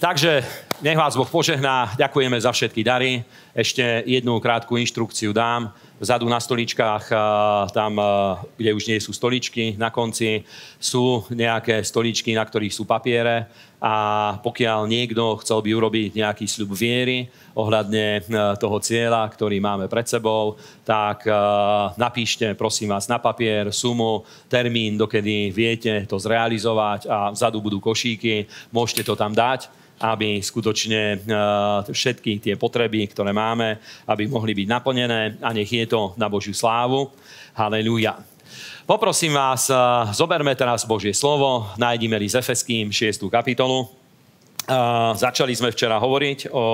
Takže nech vás Boh požehná, ďakujeme za všetky dary. Ešte jednu krátku inštrukciu dám. Vzadu na stoličkách, tam, kde už nie sú stoličky, na konci sú nejaké stoličky, na ktorých sú papiere. A pokiaľ niekto chcel by urobiť nejaký sľub viery ohľadne e, toho cieľa, ktorý máme pred sebou, tak e, napíšte, prosím vás, na papier sumu, termín, dokedy viete to zrealizovať a vzadu budú košíky, môžete to tam dať aby skutočne eh, všetky tie potreby, ktoré máme, aby mohli byť naplnené a nech je to na Božiu slávu. Halelúja. Poprosím vás, eh, zoberme teraz Božie slovo, nájdime list Efeským 6. kapitolu. Eh, začali sme včera hovoriť o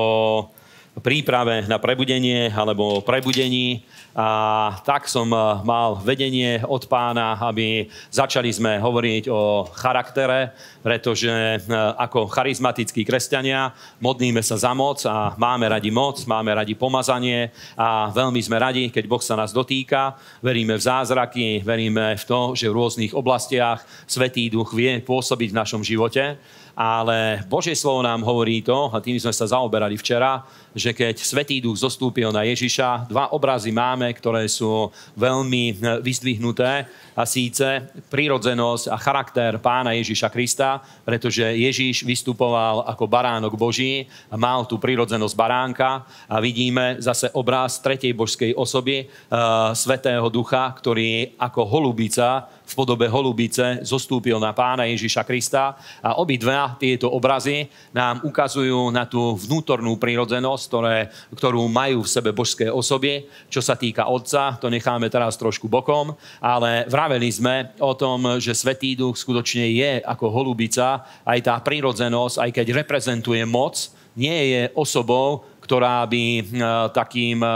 príprave na prebudenie alebo prebudení. A tak som eh, mal vedenie od pána, aby začali sme hovoriť o charaktere, pretože eh, ako charizmatickí kresťania modlíme sa za moc a máme radi moc, máme radi pomazanie a veľmi sme radi, keď Boh sa nás dotýka. Veríme v zázraky, veríme v to, že v rôznych oblastiach Svetý duch vie pôsobiť v našom živote ale Božie slovo nám hovorí to, a tým sme sa zaoberali včera, že keď Svetý duch zostúpil na Ježiša, dva obrazy máme, ktoré sú veľmi e, vyzdvihnuté a síce prírodzenosť a charakter pána Ježiša Krista, pretože Ježiš vystupoval ako baránok Boží a mal tú prírodzenosť baránka a vidíme zase obraz tretej božskej osoby, e, Svetého ducha, ktorý ako holubica v podobe holubice zostúpil na pána Ježiša Krista a obidva tieto obrazy nám ukazujú na tú vnútornú prírodzenosť, ktoré, ktorú majú v sebe božské osoby. Čo sa týka Otca, to necháme teraz trošku bokom, ale vraveli sme o tom, že Svetý Duch skutočne je ako holubica, aj tá prírodzenosť, aj keď reprezentuje moc, nie je osobou, ktorá by eh, takým eh,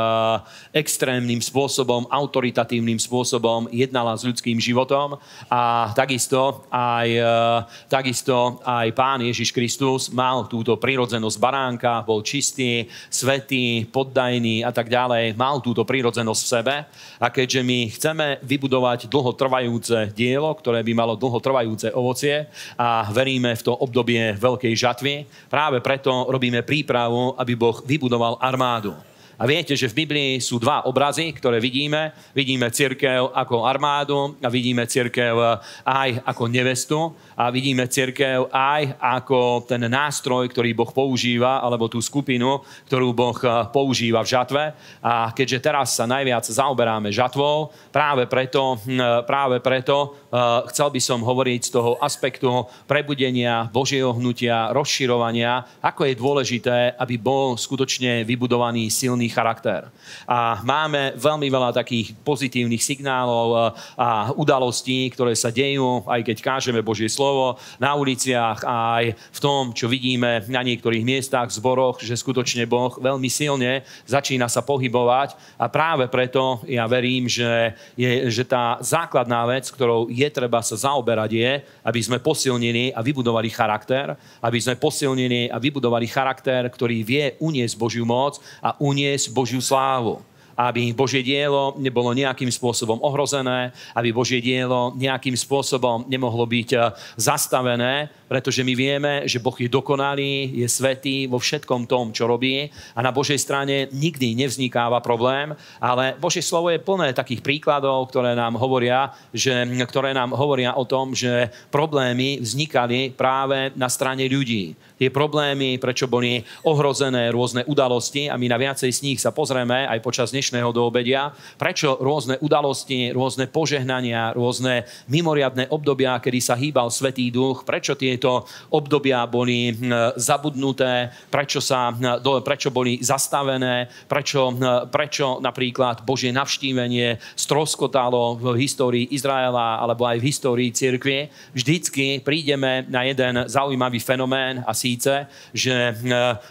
extrémnym spôsobom, autoritatívnym spôsobom jednala s ľudským životom a takisto aj, eh, takisto aj pán Ježiš Kristus mal túto prírodzenosť baránka, bol čistý, svetý, poddajný a tak ďalej, mal túto prírodzenosť v sebe a keďže my chceme vybudovať dlhotrvajúce dielo, ktoré by malo dlhotrvajúce ovocie a veríme v to obdobie veľkej žatvy, práve preto robíme prípravu, aby Boh vybudoval vybudoval armádu. A viete, že v Biblii sú dva obrazy, ktoré vidíme. Vidíme cirkev ako armádu a vidíme cirkev aj ako nevestu a vidíme cirkev aj ako ten nástroj, ktorý Boh používa, alebo tú skupinu, ktorú Boh eh, používa v žatve. A keďže teraz sa najviac zaoberáme žatvou, práve preto, hm, eh, práve preto Eh, chcel by som hovoriť z toho aspektu prebudenia, Božieho hnutia, rozširovania, ako je dôležité, aby bol skutočne vybudovaný silný charakter. A máme veľmi veľa takých pozitívnych signálov eh, a udalostí, ktoré sa dejú, aj keď kážeme Božie slovo na uliciach a aj v tom, čo vidíme na niektorých miestach, zboroch, že skutočne Boh veľmi silne začína sa pohybovať a práve preto ja verím, že, je, že tá základná vec, ktorou je treba sa zaoberať, je, aby sme posilnili a vybudovali charakter, aby sme posilnili a vybudovali charakter, ktorý vie uniesť Božiu moc a uniesť Božiu slávu aby Božie dielo nebolo nejakým spôsobom ohrozené, aby Božie dielo nejakým spôsobom nemohlo byť eh, zastavené, pretože my vieme, že Boh je dokonalý, je svetý vo všetkom tom, čo robí a na Božej strane nikdy nevznikáva problém, ale Božie slovo je plné takých príkladov, ktoré nám hovoria, že, ktoré nám hovoria o tom, že problémy vznikali práve na strane ľudí tie problémy, prečo boli ohrozené rôzne udalosti a my na viacej z nich sa pozrieme aj počas dnešného doobedia, prečo rôzne udalosti, rôzne požehnania, rôzne mimoriadne obdobia, kedy sa hýbal Svetý Duch, prečo tieto obdobia boli hm, zabudnuté, prečo, sa, hm, prečo boli zastavené, prečo, hm, prečo napríklad Božie navštívenie stroskotalo v histórii Izraela alebo aj v histórii cirkvie. Vždycky prídeme na jeden zaujímavý fenomén a tisíce, že e,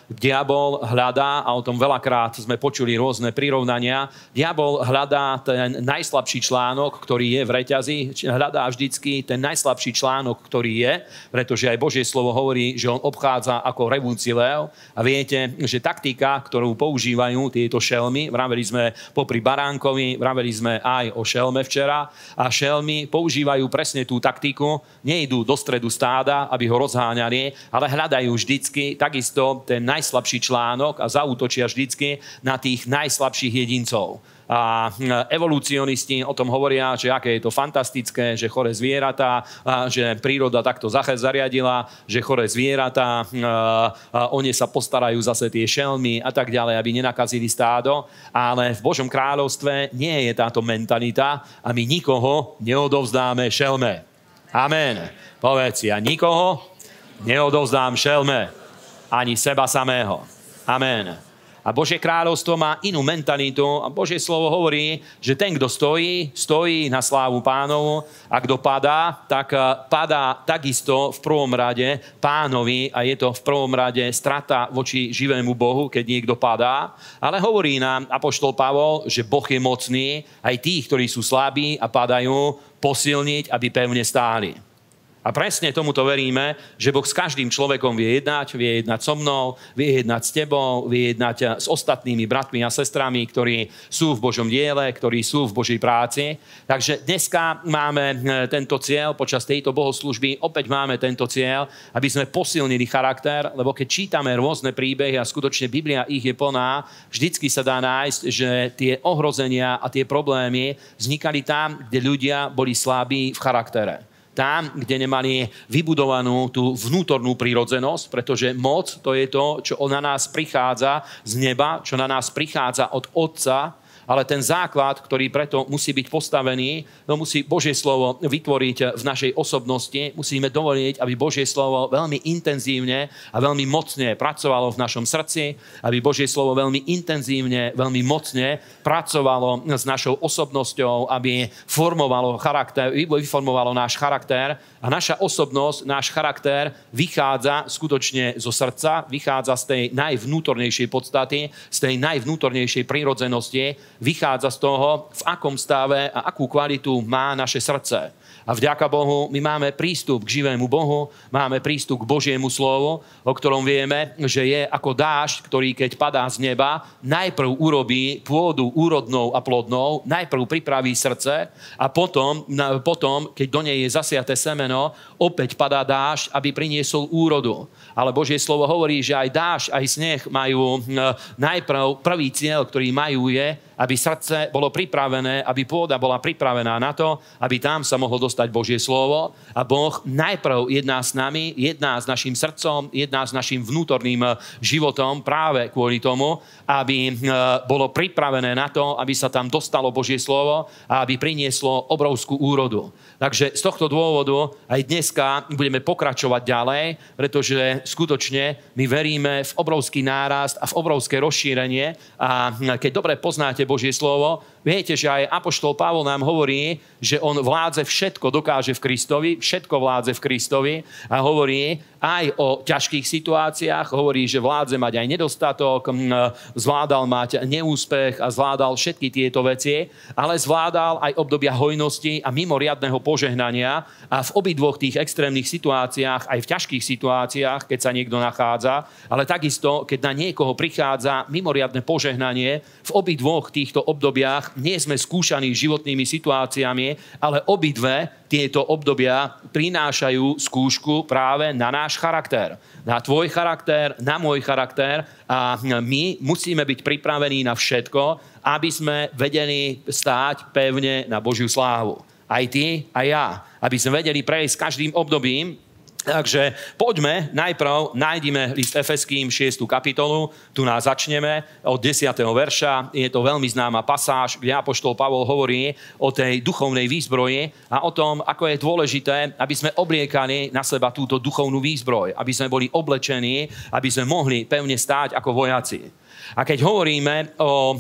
diabol hľadá, a o tom veľakrát sme počuli rôzne prirovnania, diabol hľadá ten najslabší článok, ktorý je v reťazi, hľadá vždycky ten najslabší článok, ktorý je, pretože aj Božie slovo hovorí, že on obchádza ako revúci leo. a viete, že taktika, ktorú používajú tieto šelmy, vraveli sme popri baránkovi, vraveli sme aj o šelme včera a šelmy používajú presne tú taktiku, nejdú do stredu stáda, aby ho rozháňali, ale hľadajú vyhrajú vždycky takisto ten najslabší článok a zautočia vždycky na tých najslabších jedincov. A hm, evolucionisti o tom hovoria, že aké je to fantastické, že chore zvieratá, že príroda takto zariadila, že chore zvieratá, hm, o ne sa postarajú zase tie šelmy a tak ďalej, aby nenakazili stádo. Ale v Božom kráľovstve nie je táto mentalita a my nikoho neodovzdáme šelme. Amen. Povedz ja nikoho neodovzdám šelme ani seba samého. Amen. A Božie kráľovstvo má inú mentalitu a Božie slovo hovorí, že ten, kto stojí, stojí na slávu pánovu a kto padá, tak eh, padá takisto v prvom rade pánovi a je to v prvom rade strata voči živému Bohu, keď niekto padá. Ale hovorí nám Apoštol Pavol, že Boh je mocný, aj tých, ktorí sú slabí a padajú, posilniť, aby pevne stáli. A presne tomuto veríme, že Boh s každým človekom vie jednať, vie jednať so mnou, vie jednať s tebou, vie jednať eh, s ostatnými bratmi a sestrami, ktorí sú v Božom diele, ktorí sú v Božej práci. Takže dneska máme eh, tento cieľ, počas tejto bohoslužby opäť máme tento cieľ, aby sme posilnili charakter, lebo keď čítame rôzne príbehy a skutočne Biblia ich je plná, vždycky sa dá nájsť, že tie ohrozenia a tie problémy vznikali tam, kde ľudia boli slabí v charaktere tam, kde nemali vybudovanú tú vnútornú prírodzenosť, pretože moc to je to, čo na nás prichádza z neba, čo na nás prichádza od Otca, ale ten základ, ktorý preto musí byť postavený, to no musí Božie slovo vytvoriť v našej osobnosti. Musíme dovoliť, aby Božie slovo veľmi intenzívne a veľmi mocne pracovalo v našom srdci, aby Božie slovo veľmi intenzívne, veľmi mocne pracovalo s našou osobnosťou, aby formovalo charakter, vyformovalo náš charakter a naša osobnosť, náš charakter vychádza skutočne zo srdca, vychádza z tej najvnútornejšej podstaty, z tej najvnútornejšej prírodzenosti vychádza z toho, v akom stave a akú kvalitu má naše srdce. A vďaka Bohu, my máme prístup k živému Bohu, máme prístup k Božiemu slovu, o ktorom vieme, že je ako dážď, ktorý keď padá z neba, najprv urobí pôdu úrodnou a plodnou, najprv pripraví srdce a potom, potom keď do nej je zasiaté semeno, opäť padá dáž, aby priniesol úrodu. Ale Božie slovo hovorí, že aj dáž, aj sneh majú hm, najprv prvý cieľ, ktorý majú je, aby srdce bolo pripravené, aby pôda bola pripravená na to, aby tam sa mohlo dostať Božie slovo. A Boh najprv jedná s nami, jedná s našim srdcom, jedná s našim vnútorným hm, životom práve kvôli tomu, aby hm, bolo pripravené na to, aby sa tam dostalo Božie slovo a aby prinieslo obrovskú úrodu. Takže z tohto dôvodu aj dnes dneska budeme pokračovať ďalej, pretože skutočne my veríme v obrovský nárast a v obrovské rozšírenie. A keď dobre poznáte Božie slovo, Viete, že aj Apoštol Pavol nám hovorí, že on vládze všetko dokáže v Kristovi, všetko vládze v Kristovi a hovorí aj o ťažkých situáciách, hovorí, že vládze mať aj nedostatok, zvládal mať neúspech a zvládal všetky tieto veci, ale zvládal aj obdobia hojnosti a mimoriadného požehnania a v obidvoch tých extrémnych situáciách, aj v ťažkých situáciách, keď sa niekto nachádza, ale takisto, keď na niekoho prichádza mimoriadne požehnanie, v obidvoch týchto obdobiach nie sme skúšaní životnými situáciami, ale obidve tieto obdobia prinášajú skúšku práve na náš charakter. Na tvoj charakter, na môj charakter a my musíme byť pripravení na všetko, aby sme vedeli stáť pevne na Božiu slávu. Aj ty, aj ja. Aby sme vedeli prejsť každým obdobím, Takže poďme najprv, nájdime list Efeským 6. kapitolu, tu nás začneme od 10. verša. Je to veľmi známa pasáž, kde Apoštol Pavol hovorí o tej duchovnej výzbroji a o tom, ako je dôležité, aby sme obliekali na seba túto duchovnú výzbroj, aby sme boli oblečení, aby sme mohli pevne stáť ako vojaci. A keď hovoríme o,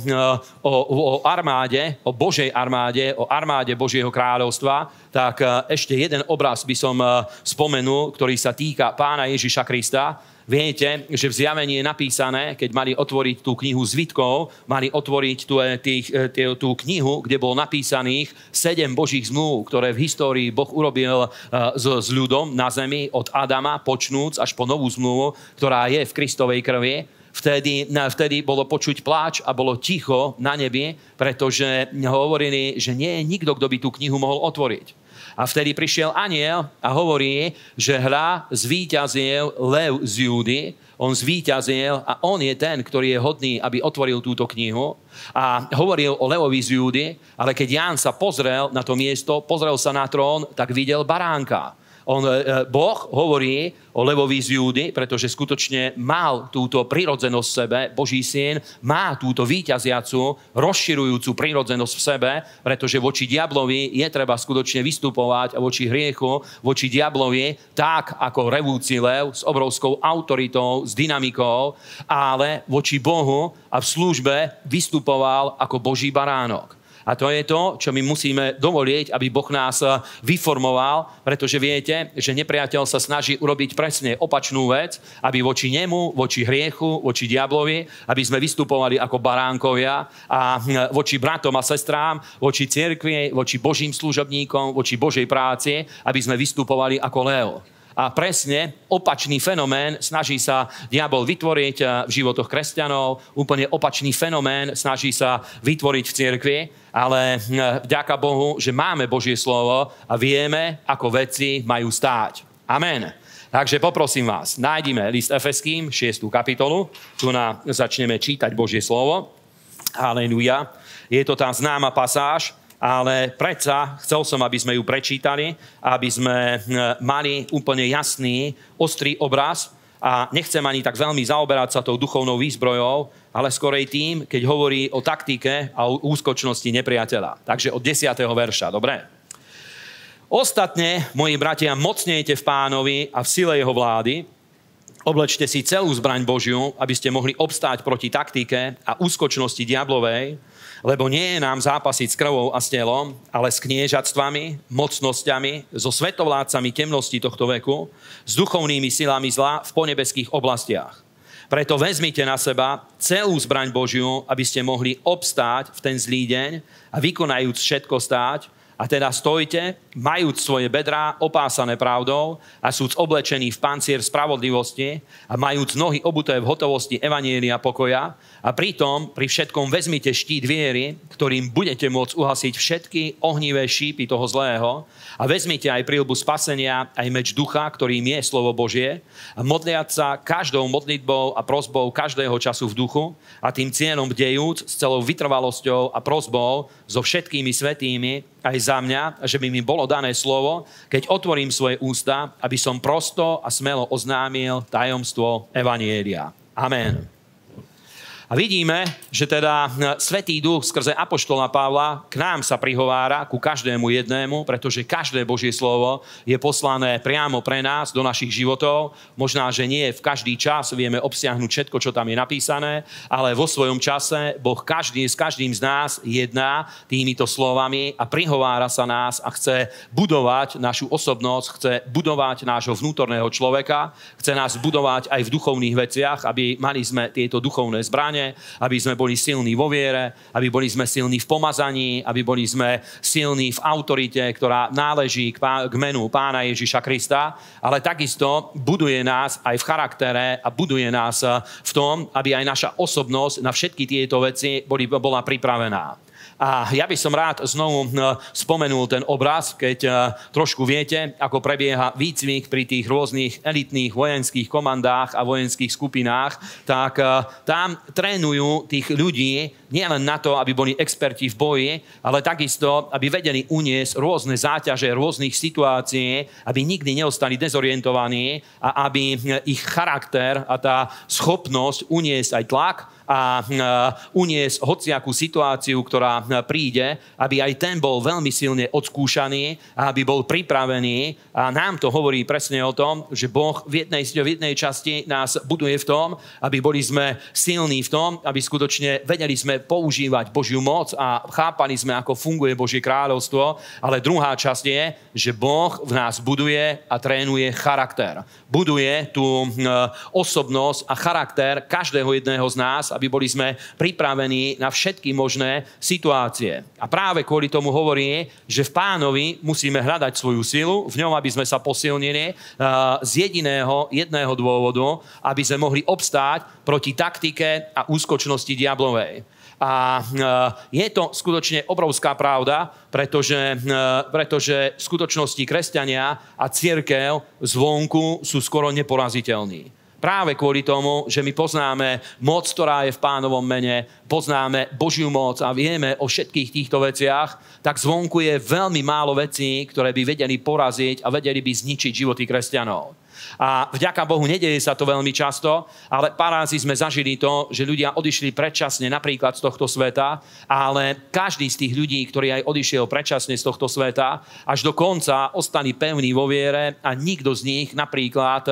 o, o armáde, o Božej armáde, o armáde Božieho kráľovstva, tak e, ešte jeden obraz by som e, spomenul, ktorý sa týka pána Ježiša Krista. Viete, že v zjavení je napísané, keď mali otvoriť tú knihu zvitkov, mali otvoriť tú, e, tých, tý, tú knihu, kde bol napísaných sedem božích zmluv, ktoré v histórii Boh urobil s, s ľudom na zemi od Adama, počnúc až po novú zmluvu, ktorá je v Kristovej krvi Vtedy, na, vtedy bolo počuť pláč a bolo ticho na nebi, pretože hovorili, že nie je nikto, kto by tú knihu mohol otvoriť. A vtedy prišiel aniel a hovorí, že hra zvíťazil lev z Júdy, on zvíťazil a on je ten, ktorý je hodný, aby otvoril túto knihu. A hovoril o levovi z Júdy, ale keď Ján sa pozrel na to miesto, pozrel sa na trón, tak videl baránka on, e, e, boh hovorí o Levovi z Júdy, pretože skutočne mal túto prírodzenosť v sebe, Boží syn má túto výťaziacu, rozširujúcu prírodzenosť v sebe, pretože voči diablovi je treba skutočne vystupovať a voči hriechu, voči diablovi tak ako revúci lev s obrovskou autoritou, s dynamikou, ale voči Bohu a v službe vystupoval ako Boží baránok. A to je to, čo my musíme dovolieť, aby Boh nás eh, vyformoval, pretože viete, že nepriateľ sa snaží urobiť presne opačnú vec, aby voči nemu, voči hriechu, voči diablovi, aby sme vystupovali ako baránkovia a hm, voči bratom a sestrám, voči cirkvi, voči božím služobníkom, voči božej práci, aby sme vystupovali ako leo. A presne opačný fenomén snaží sa diabol vytvoriť eh, v životoch kresťanov, úplne opačný fenomén snaží sa vytvoriť v cirkvi, ale eh, vďaka Bohu, že máme Božie slovo a vieme, ako veci majú stáť. Amen. Takže poprosím vás, nájdime list Efeským, 6. kapitolu. Tu na, začneme čítať Božie slovo. Halenúja. Je to tá známa pasáž, ale predsa chcel som, aby sme ju prečítali, aby sme e, mali úplne jasný, ostrý obraz a nechcem ani tak veľmi zaoberať sa tou duchovnou výzbrojou, ale skorej tým, keď hovorí o taktike a o úskočnosti nepriateľa. Takže od 10. verša, dobre? Ostatne, moji bratia, mocnejte v pánovi a v sile jeho vlády, oblečte si celú zbraň Božiu, aby ste mohli obstáť proti taktike a úskočnosti diablovej, lebo nie je nám zápasiť s krvou a s telom, ale s kniežatstvami, mocnosťami, so svetovládcami temnosti tohto veku, s duchovnými silami zla v ponebeských oblastiach. Preto vezmite na seba celú zbraň Božiu, aby ste mohli obstáť v ten zlý deň a vykonajúc všetko stáť, a teda stojte, majúc svoje bedrá opásané pravdou a súc oblečení v pancier spravodlivosti a majúc nohy obuté v hotovosti evanielia pokoja a pritom pri všetkom vezmite štít viery, ktorým budete môcť uhasiť všetky ohnivé šípy toho zlého a vezmite aj prílbu spasenia, aj meč ducha, ktorým je slovo Božie, a modliať sa každou modlitbou a prozbou každého času v duchu a tým cienom bdejúc s celou vytrvalosťou a prozbou so všetkými svetými aj za mňa, že by mi bolo dané slovo, keď otvorím svoje ústa, aby som prosto a smelo oznámil tajomstvo Evanielia. Amen. A vidíme, že teda e, Svetý Duch skrze Apoštola Pavla k nám sa prihovára, ku každému jednému, pretože každé Božie slovo je poslané priamo pre nás do našich životov. Možná, že nie v každý čas vieme obsiahnuť všetko, čo tam je napísané, ale vo svojom čase Boh každý s každým z nás jedná týmito slovami a prihovára sa nás a chce budovať našu osobnosť, chce budovať nášho vnútorného človeka, chce nás budovať aj v duchovných veciach, aby mali sme tieto duchovné zbranie Páne, aby sme boli silní vo viere, aby boli sme silní v pomazaní, aby boli sme silní v autorite, ktorá náleží k, pá- k menu Pána Ježiša Krista, ale takisto buduje nás aj v charaktere a buduje nás eh, v tom, aby aj naša osobnosť na všetky tieto veci boli, bola pripravená. A ja by som rád znovu e, spomenul ten obraz, keď e, trošku viete, ako prebieha výcvik pri tých rôznych elitných vojenských komandách a vojenských skupinách, tak e, tam trénujú tých ľudí nielen na to, aby boli experti v boji, ale takisto, aby vedeli uniesť rôzne záťaže rôznych situácií, aby nikdy neostali dezorientovaní a aby ich charakter a tá schopnosť uniesť aj tlak, a uniesť hociakú situáciu, ktorá príde, aby aj ten bol veľmi silne odskúšaný a aby bol pripravený. A nám to hovorí presne o tom, že Boh v jednej, v jednej časti nás buduje v tom, aby boli sme silní v tom, aby skutočne vedeli sme používať Božiu moc a chápali sme, ako funguje Božie kráľovstvo. Ale druhá časť je, že Boh v nás buduje a trénuje charakter. Buduje tú hm, osobnosť a charakter každého jedného z nás, aby boli sme pripravení na všetky možné situácie. A práve kvôli tomu hovorí, že v pánovi musíme hľadať svoju silu, v ňom, aby sme sa posilnili eh, z jediného, jedného dôvodu, aby sme mohli obstáť proti taktike a úskočnosti diablovej. A eh, je to skutočne obrovská pravda, pretože, eh, pretože v skutočnosti kresťania a církev zvonku sú skoro neporaziteľní. Práve kvôli tomu, že my poznáme moc, ktorá je v pánovom mene, poznáme Božiu moc a vieme o všetkých týchto veciach, tak zvonku je veľmi málo vecí, ktoré by vedeli poraziť a vedeli by zničiť životy kresťanov. A vďaka Bohu nedeje sa to veľmi často, ale parázy sme zažili to, že ľudia odišli predčasne napríklad z tohto sveta, ale každý z tých ľudí, ktorý aj odišiel predčasne z tohto sveta, až do konca ostali pevní vo viere a nikto z nich napríklad e,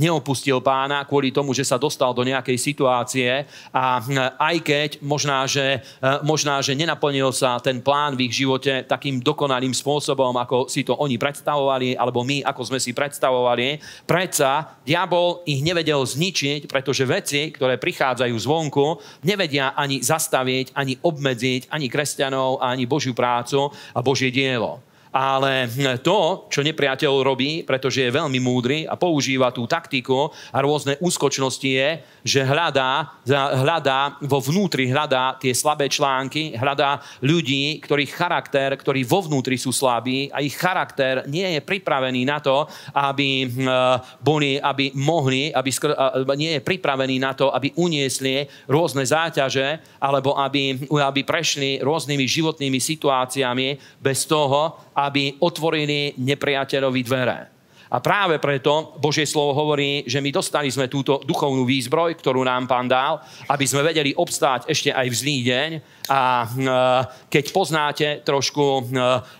neopustil pána kvôli tomu, že sa dostal do nejakej situácie a e, aj keď možná, že, e, možná, že nenaplnil sa ten plán v ich živote takým dokonalým spôsobom, ako si to oni predstavovali, alebo my, ako sme si predstavovali, Predsa diabol ich nevedel zničiť, pretože veci, ktoré prichádzajú zvonku, nevedia ani zastaviť, ani obmedziť, ani kresťanov, ani Božiu prácu a Božie dielo ale to, čo nepriateľ robí, pretože je veľmi múdry a používa tú taktiku a rôzne úskočnosti je, že hľadá, hľadá vo vnútri, hľadá tie slabé články, hľadá ľudí, ktorých charakter, ktorí vo vnútri sú slabí a ich charakter nie je pripravený na to, aby hm, boli, aby mohli, aby skr- nie je pripravený na to, aby uniesli rôzne záťaže alebo aby, aby prešli rôznymi životnými situáciami bez toho, aby otvorili nepriateľovi dvere. A práve preto Božie slovo hovorí, že my dostali sme túto duchovnú výzbroj, ktorú nám pán dal, aby sme vedeli obstáť ešte aj v zlý deň. A e, keď poznáte trošku e,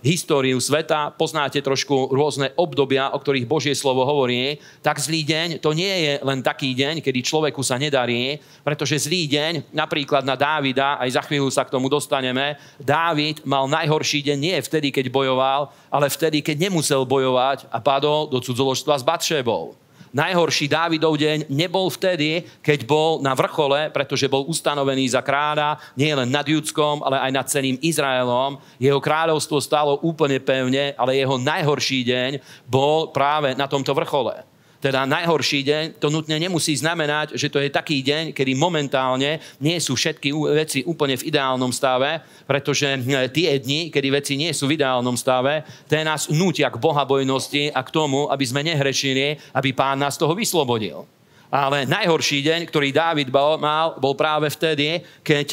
históriu sveta, poznáte trošku rôzne obdobia, o ktorých Božie slovo hovorí, tak zlý deň to nie je len taký deň, kedy človeku sa nedarí, pretože zlý deň, napríklad na Dávida, aj za chvíľu sa k tomu dostaneme, Dávid mal najhorší deň nie vtedy, keď bojoval, ale vtedy, keď nemusel bojovať a padol do cudzoložstva s Batšebou. Najhorší Dávidov deň nebol vtedy, keď bol na vrchole, pretože bol ustanovený za kráľa nie len nad Judskom, ale aj nad celým Izraelom. Jeho kráľovstvo stálo úplne pevne, ale jeho najhorší deň bol práve na tomto vrchole teda najhorší deň, to nutne nemusí znamenať, že to je taký deň, kedy momentálne nie sú všetky veci úplne v ideálnom stave, pretože hm, tie dni, kedy veci nie sú v ideálnom stave, to nás nutia k bohabojnosti a k tomu, aby sme nehrešili, aby pán nás toho vyslobodil. Ale najhorší deň, ktorý Dávid mal, bol práve vtedy, keď,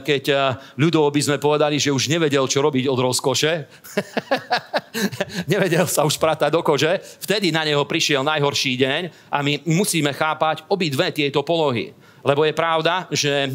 keď eh, ľudov by sme povedali, že už nevedel, čo robiť od rozkoše. nevedel sa už pratať do kože. Vtedy na neho prišiel najhorší deň a my musíme chápať obidve tieto polohy. Lebo je pravda, že eh,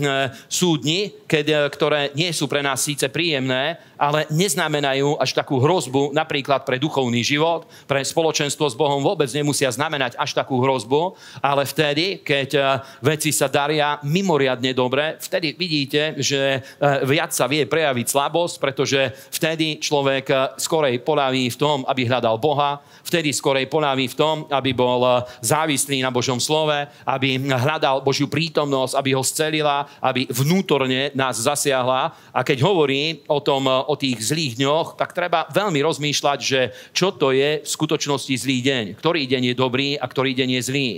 sú dni, eh, ktoré nie sú pre nás síce príjemné, ale neznamenajú až takú hrozbu napríklad pre duchovný život, pre spoločenstvo s Bohom vôbec nemusia znamenať až takú hrozbu, ale vtedy, keď eh, veci sa daria mimoriadne dobre, vtedy vidíte, že eh, viac sa vie prejaviť slabosť, pretože vtedy človek eh, skorej poľaví v tom, aby hľadal Boha, vtedy skorej poľaví v tom, aby bol závislý na Božom slove, aby hľadal Božiu prítomnosť, aby ho scelila, aby vnútorne nás zasiahla. A keď hovorí o tom, o tých zlých dňoch, tak treba veľmi rozmýšľať, že čo to je v skutočnosti zlý deň. Ktorý deň je dobrý a ktorý deň je zlý.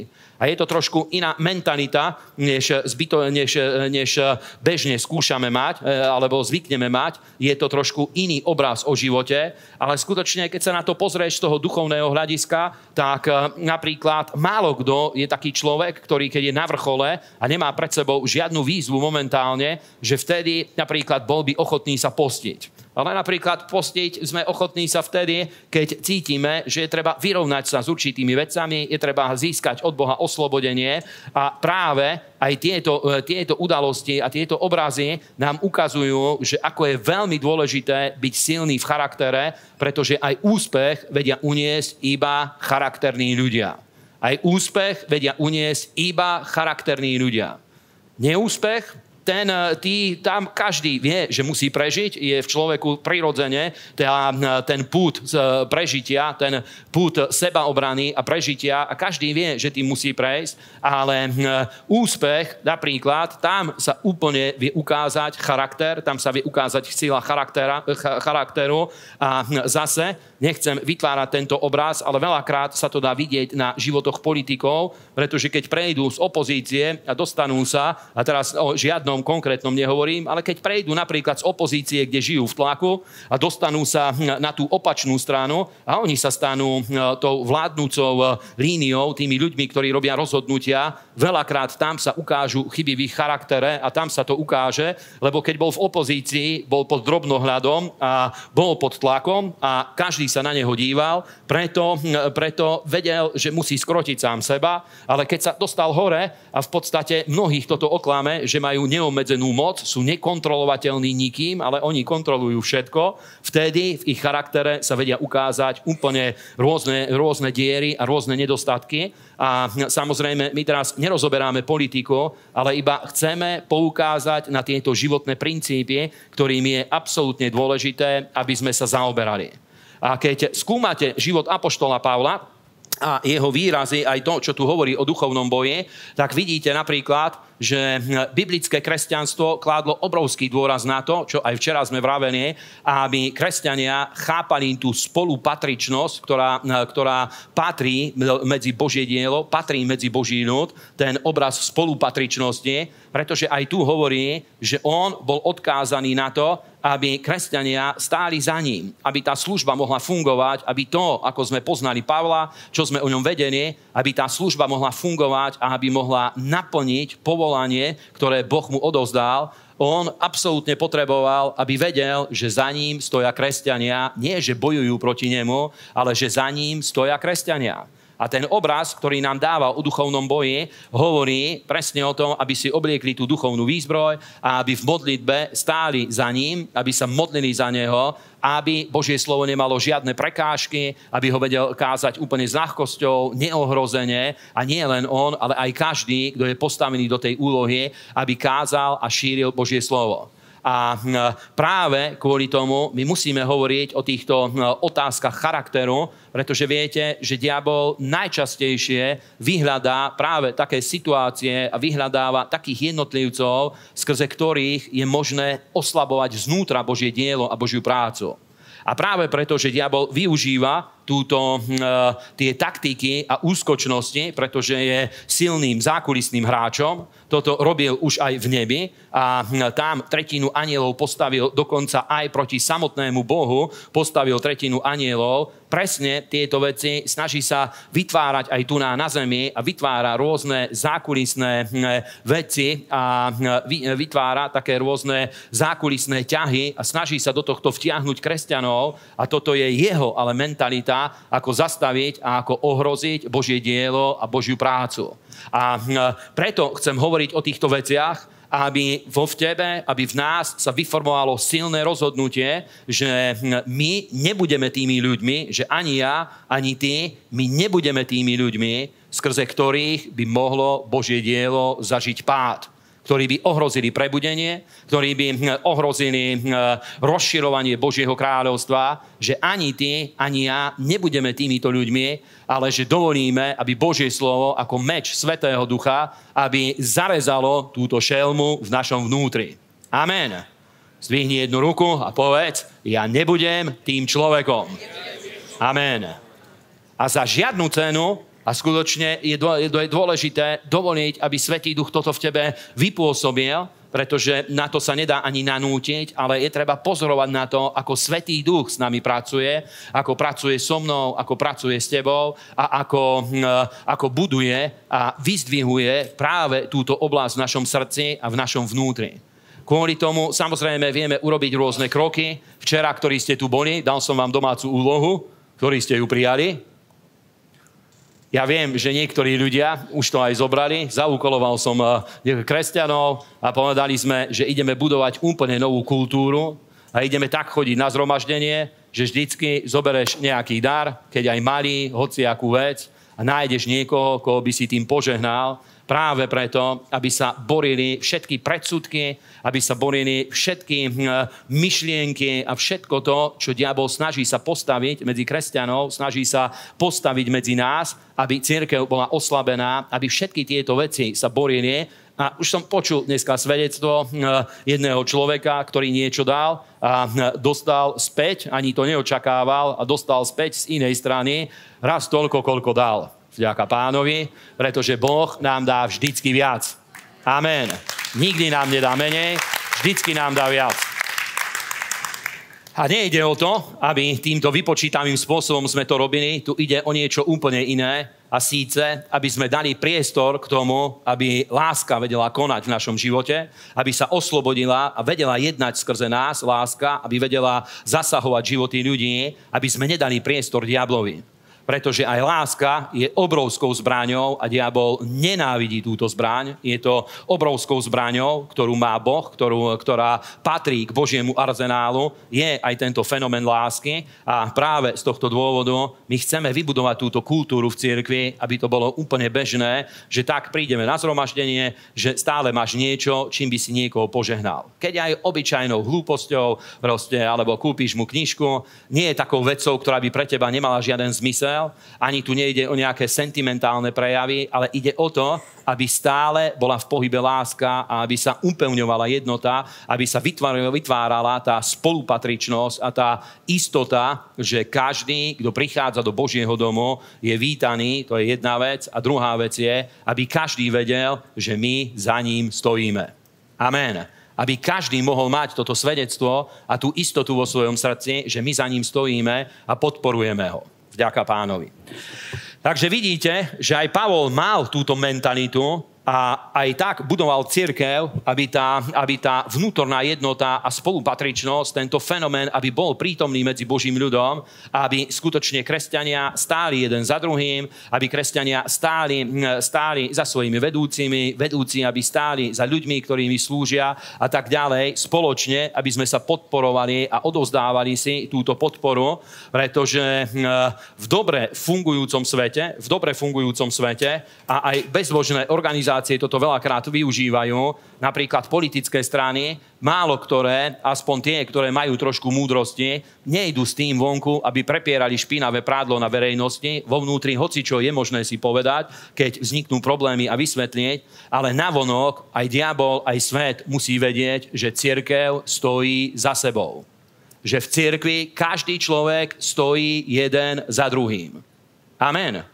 A je to trošku iná mentalita, než, zbyto, než, než bežne skúšame mať, e, alebo zvykneme mať. Je to trošku iný obraz o živote, ale skutočne, keď sa na to pozrieš z toho duchovného hľadiska, tak e, napríklad málo kto je taký človek, ktorý keď je na vrchole a nemá pred sebou žiadnu výzvu momentálne, že vtedy napríklad bol by ochotný sa postiť. Ale napríklad postiť sme ochotní sa vtedy, keď cítime, že je treba vyrovnať sa s určitými vecami, je treba získať od Boha oslobodenie a práve aj tieto, e, tieto udalosti a tieto obrazy nám ukazujú, že ako je veľmi dôležité byť silný v charaktere, pretože aj úspech vedia uniesť iba charakterní ľudia. Aj úspech vedia uniesť iba charakterní ľudia. Neúspech ten, eh, tý, tam každý vie, že musí prežiť, je v človeku prirodzene teda ten pút eh, prežitia, ten pút sebaobrany a prežitia a každý vie, že tým musí prejsť, ale úspech napríklad, tam sa úplne vie ukázať charakter, tam sa vie ukázať sila charakteru a hm, zase nechcem vytvárať tento obraz, ale veľakrát sa to dá vidieť na životoch politikov, pretože keď prejdú z opozície a dostanú sa, a teraz o žiadnom konkrétnom nehovorím, ale keď prejdú napríklad z opozície, kde žijú v tlaku a dostanú sa na tú opačnú stranu a oni sa stanú e, tou vládnúcou e, líniou, tými ľuďmi, ktorí robia rozhodnutia, veľakrát tam sa ukážu chyby v ich charaktere a tam sa to ukáže, lebo keď bol v opozícii, bol pod drobnohľadom a bol pod tlakom a každý sa na neho díval, preto, hm, preto vedel, že musí skrotiť sám seba, ale keď sa dostal hore a v podstate mnohých toto oklame, že majú neomedzenú moc, sú nekontrolovateľní nikým, ale oni kontrolujú všetko, vtedy v ich charaktere sa vedia ukázať úplne rôzne, rôzne diery a rôzne nedostatky a hm, samozrejme my teraz nerozoberáme politiku, ale iba chceme poukázať na tieto životné princípy, ktorým je absolútne dôležité, aby sme sa zaoberali. A keď skúmate život Apoštola Pavla a jeho výrazy, aj to, čo tu hovorí o duchovnom boji, tak vidíte napríklad, že biblické kresťanstvo kládlo obrovský dôraz na to, čo aj včera sme vraveli, aby kresťania chápali tú spolupatričnosť, ktorá, ktorá patrí medzi Božie dielo, patrí medzi Boží ľud, ten obraz spolupatričnosti, pretože aj tu hovorí, že on bol odkázaný na to, aby kresťania stáli za ním, aby tá služba mohla fungovať, aby to, ako sme poznali Pavla, čo sme o ňom vedení, aby tá služba mohla fungovať a aby mohla naplniť povolanie, ktoré Boh mu odovzdal. On absolútne potreboval, aby vedel, že za ním stoja kresťania, nie že bojujú proti nemu, ale že za ním stoja kresťania. A ten obraz, ktorý nám dáva o duchovnom boji, hovorí presne o tom, aby si obliekli tú duchovnú výzbroj a aby v modlitbe stáli za ním, aby sa modlili za neho, aby Božie slovo nemalo žiadne prekážky, aby ho vedel kázať úplne s ľahkosťou, neohrozene a nie len on, ale aj každý, kto je postavený do tej úlohy, aby kázal a šíril Božie slovo. A e, práve kvôli tomu my musíme hovoriť o týchto e, otázkach charakteru, pretože viete, že diabol najčastejšie vyhľadá práve také situácie a vyhľadáva takých jednotlivcov, skrze ktorých je možné oslabovať znútra Božie dielo a Božiu prácu. A práve preto, že diabol využíva túto, hm, e, tie taktiky a úskočnosti, pretože je silným zákulisným hráčom. Toto robil už aj v nebi a hm, tam tretinu anielov postavil dokonca aj proti samotnému Bohu, postavil tretinu anielov presne tieto veci, snaží sa vytvárať aj tu na, na zemi a vytvára rôzne zákulisné hm, veci a vytvára také rôzne zákulisné ťahy a snaží sa do tohto vtiahnuť kresťanov a toto je jeho ale mentalita cesta, ako zastaviť a ako ohroziť Božie dielo a Božiu prácu. A hm, preto chcem hovoriť o týchto veciach, aby vo v tebe, aby v nás sa vyformovalo silné rozhodnutie, že hm, my nebudeme tými ľuďmi, že ani ja, ani ty, my nebudeme tými ľuďmi, skrze ktorých by mohlo Božie dielo zažiť pád ktorí by ohrozili prebudenie, ktorí by hm, ohrozili hm, rozširovanie Božieho kráľovstva, že ani ty, ani ja nebudeme týmito ľuďmi, ale že dovolíme, aby Božie slovo ako meč Svetého Ducha, aby zarezalo túto šelmu v našom vnútri. Amen. Zdvihni jednu ruku a povedz, ja nebudem tým človekom. Amen. A za žiadnu cenu a skutočne je dôležité dovoliť, aby Svetý Duch toto v tebe vypôsobil, pretože na to sa nedá ani nanútiť, ale je treba pozorovať na to, ako Svetý Duch s nami pracuje, ako pracuje so mnou, ako pracuje s tebou a ako, hm, ako buduje a vyzdvihuje práve túto oblasť v našom srdci a v našom vnútri. Kvôli tomu samozrejme vieme urobiť rôzne kroky. Včera, ktorí ste tu boli, dal som vám domácu úlohu, ktorí ste ju prijali, ja viem, že niektorí ľudia už to aj zobrali. Zaúkoloval som eh, kresťanov a povedali sme, že ideme budovať úplne novú kultúru a ideme tak chodiť na zhromaždenie, že vždycky zobereš nejaký dar, keď aj malý, hociakú vec a nájdeš niekoho, koho by si tým požehnal práve preto, aby sa borili všetky predsudky, aby sa borili všetky hm, myšlienky a všetko to, čo diabol snaží sa postaviť medzi kresťanov, snaží sa postaviť medzi nás, aby církev bola oslabená, aby všetky tieto veci sa borili. A už som počul dneska svedectvo hm, jedného človeka, ktorý niečo dal a hm, dostal späť, ani to neočakával, a dostal späť z inej strany raz toľko, koľko dal. Vďaka pánovi, pretože Boh nám dá vždycky viac. Amen. Nikdy nám nedá menej, vždycky nám dá viac. A nejde o to, aby týmto vypočítavým spôsobom sme to robili, tu ide o niečo úplne iné a síce, aby sme dali priestor k tomu, aby láska vedela konať v našom živote, aby sa oslobodila a vedela jednať skrze nás láska, aby vedela zasahovať životy ľudí, aby sme nedali priestor diablovi pretože aj láska je obrovskou zbraňou a diabol nenávidí túto zbraň. Je to obrovskou zbraňou, ktorú má Boh, ktorú, ktorá patrí k Božiemu arzenálu. Je aj tento fenomén lásky a práve z tohto dôvodu my chceme vybudovať túto kultúru v cirkvi, aby to bolo úplne bežné, že tak prídeme na zhromaždenie, že stále máš niečo, čím by si niekoho požehnal. Keď aj obyčajnou hlúposťou, proste, alebo kúpiš mu knižku, nie je takou vecou, ktorá by pre teba nemala žiaden zmysel, Izrael, ani tu nejde o nejaké sentimentálne prejavy, ale ide o to, aby stále bola v pohybe láska a aby sa upevňovala jednota, aby sa vytvárala tá spolupatričnosť a tá istota, že každý, kto prichádza do Božieho domu, je vítaný, to je jedna vec. A druhá vec je, aby každý vedel, že my za ním stojíme. Amen aby každý mohol mať toto svedectvo a tú istotu vo svojom srdci, že my za ním stojíme a podporujeme ho. Vďaka pánovi. Takže vidíte, že aj Pavol mal túto mentalitu, a aj tak budoval církev, aby tá, aby tá vnútorná jednota a spolupatričnosť, tento fenomén, aby bol prítomný medzi Božím ľudom, aby skutočne kresťania stáli jeden za druhým, aby kresťania stáli, stáli za svojimi vedúcimi, vedúci, aby stáli za ľuďmi, ktorými slúžia a tak ďalej, spoločne, aby sme sa podporovali a odovzdávali si túto podporu, pretože v dobre fungujúcom svete, v dobre fungujúcom svete a aj bezložné organizácie, organizácie toto veľakrát využívajú, napríklad politické strany, málo ktoré, aspoň tie, ktoré majú trošku múdrosti, nejdu s tým vonku, aby prepierali špinavé prádlo na verejnosti, vo vnútri hoci čo je možné si povedať, keď vzniknú problémy a vysvetlieť, ale navonok aj diabol, aj svet musí vedieť, že cirkev stojí za sebou. Že v cirkvi každý človek stojí jeden za druhým. Amen.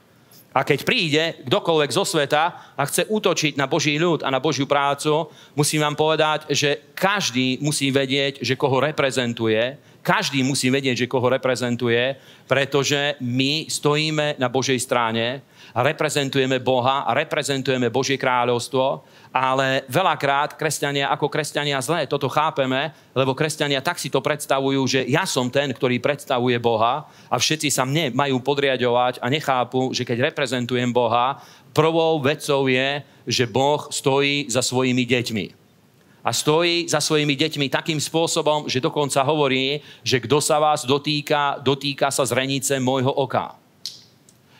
A keď príde kdokoľvek zo sveta a chce útočiť na Boží ľud a na Božiu prácu, musím vám povedať, že každý musí vedieť, že koho reprezentuje, každý musí vedieť, že koho reprezentuje, pretože my stojíme na Božej strane a reprezentujeme Boha a reprezentujeme Božie kráľovstvo, ale veľakrát kresťania ako kresťania zlé toto chápeme, lebo kresťania tak si to predstavujú, že ja som ten, ktorý predstavuje Boha a všetci sa mne majú podriadovať a nechápu, že keď reprezentujem Boha, prvou vecou je, že Boh stojí za svojimi deťmi a stojí za svojimi deťmi takým spôsobom, že dokonca hovorí, že kto sa vás dotýka, dotýka sa zrenice môjho oka.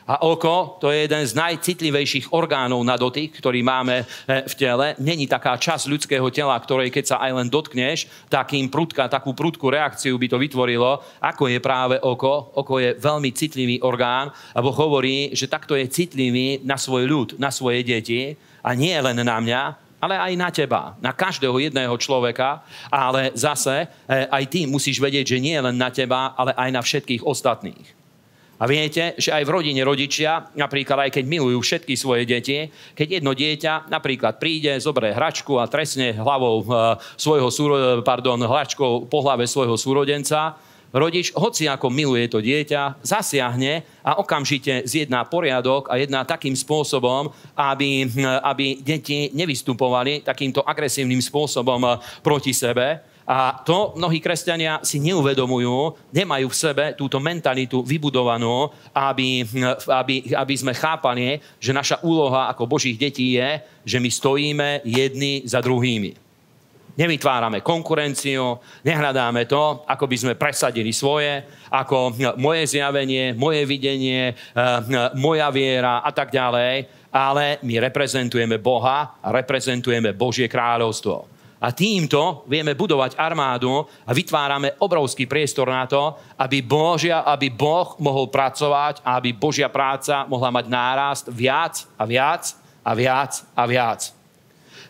A oko, to je jeden z najcitlivejších orgánov na dotyk, ktorý máme e, v tele. Není taká časť ľudského tela, ktorej keď sa aj len dotkneš, takým prudka, takú prudkú reakciu by to vytvorilo, ako je práve oko. Oko je veľmi citlivý orgán a hovorí, že takto je citlivý na svoj ľud, na svoje deti a nie len na mňa, ale aj na teba, na každého jedného človeka, ale zase e, aj ty musíš vedieť, že nie len na teba, ale aj na všetkých ostatných. A viete, že aj v rodine rodičia, napríklad aj keď milujú všetky svoje deti, keď jedno dieťa napríklad príde, zoberie hračku a tresne hlavou eh, svojho, eh, pardon, hračkou po hlave svojho súrodenca, rodič, hoci ako miluje to dieťa, zasiahne a okamžite zjedná poriadok a jedná takým spôsobom, aby, eh, aby deti nevystupovali takýmto agresívnym spôsobom proti sebe, a to mnohí kresťania si neuvedomujú, nemajú v sebe túto mentalitu vybudovanú, aby, aby, aby sme chápali, že naša úloha ako Božích detí je, že my stojíme jedni za druhými nevytvárame konkurenciu, nehľadáme to, ako by sme presadili svoje, ako moje zjavenie, moje videnie, eh, moja viera a tak ďalej, ale my reprezentujeme Boha a reprezentujeme Božie kráľovstvo. A týmto vieme budovať armádu a vytvárame obrovský priestor na to, aby, Božia, aby Boh mohol pracovať a aby Božia práca mohla mať nárast viac a viac a viac a viac.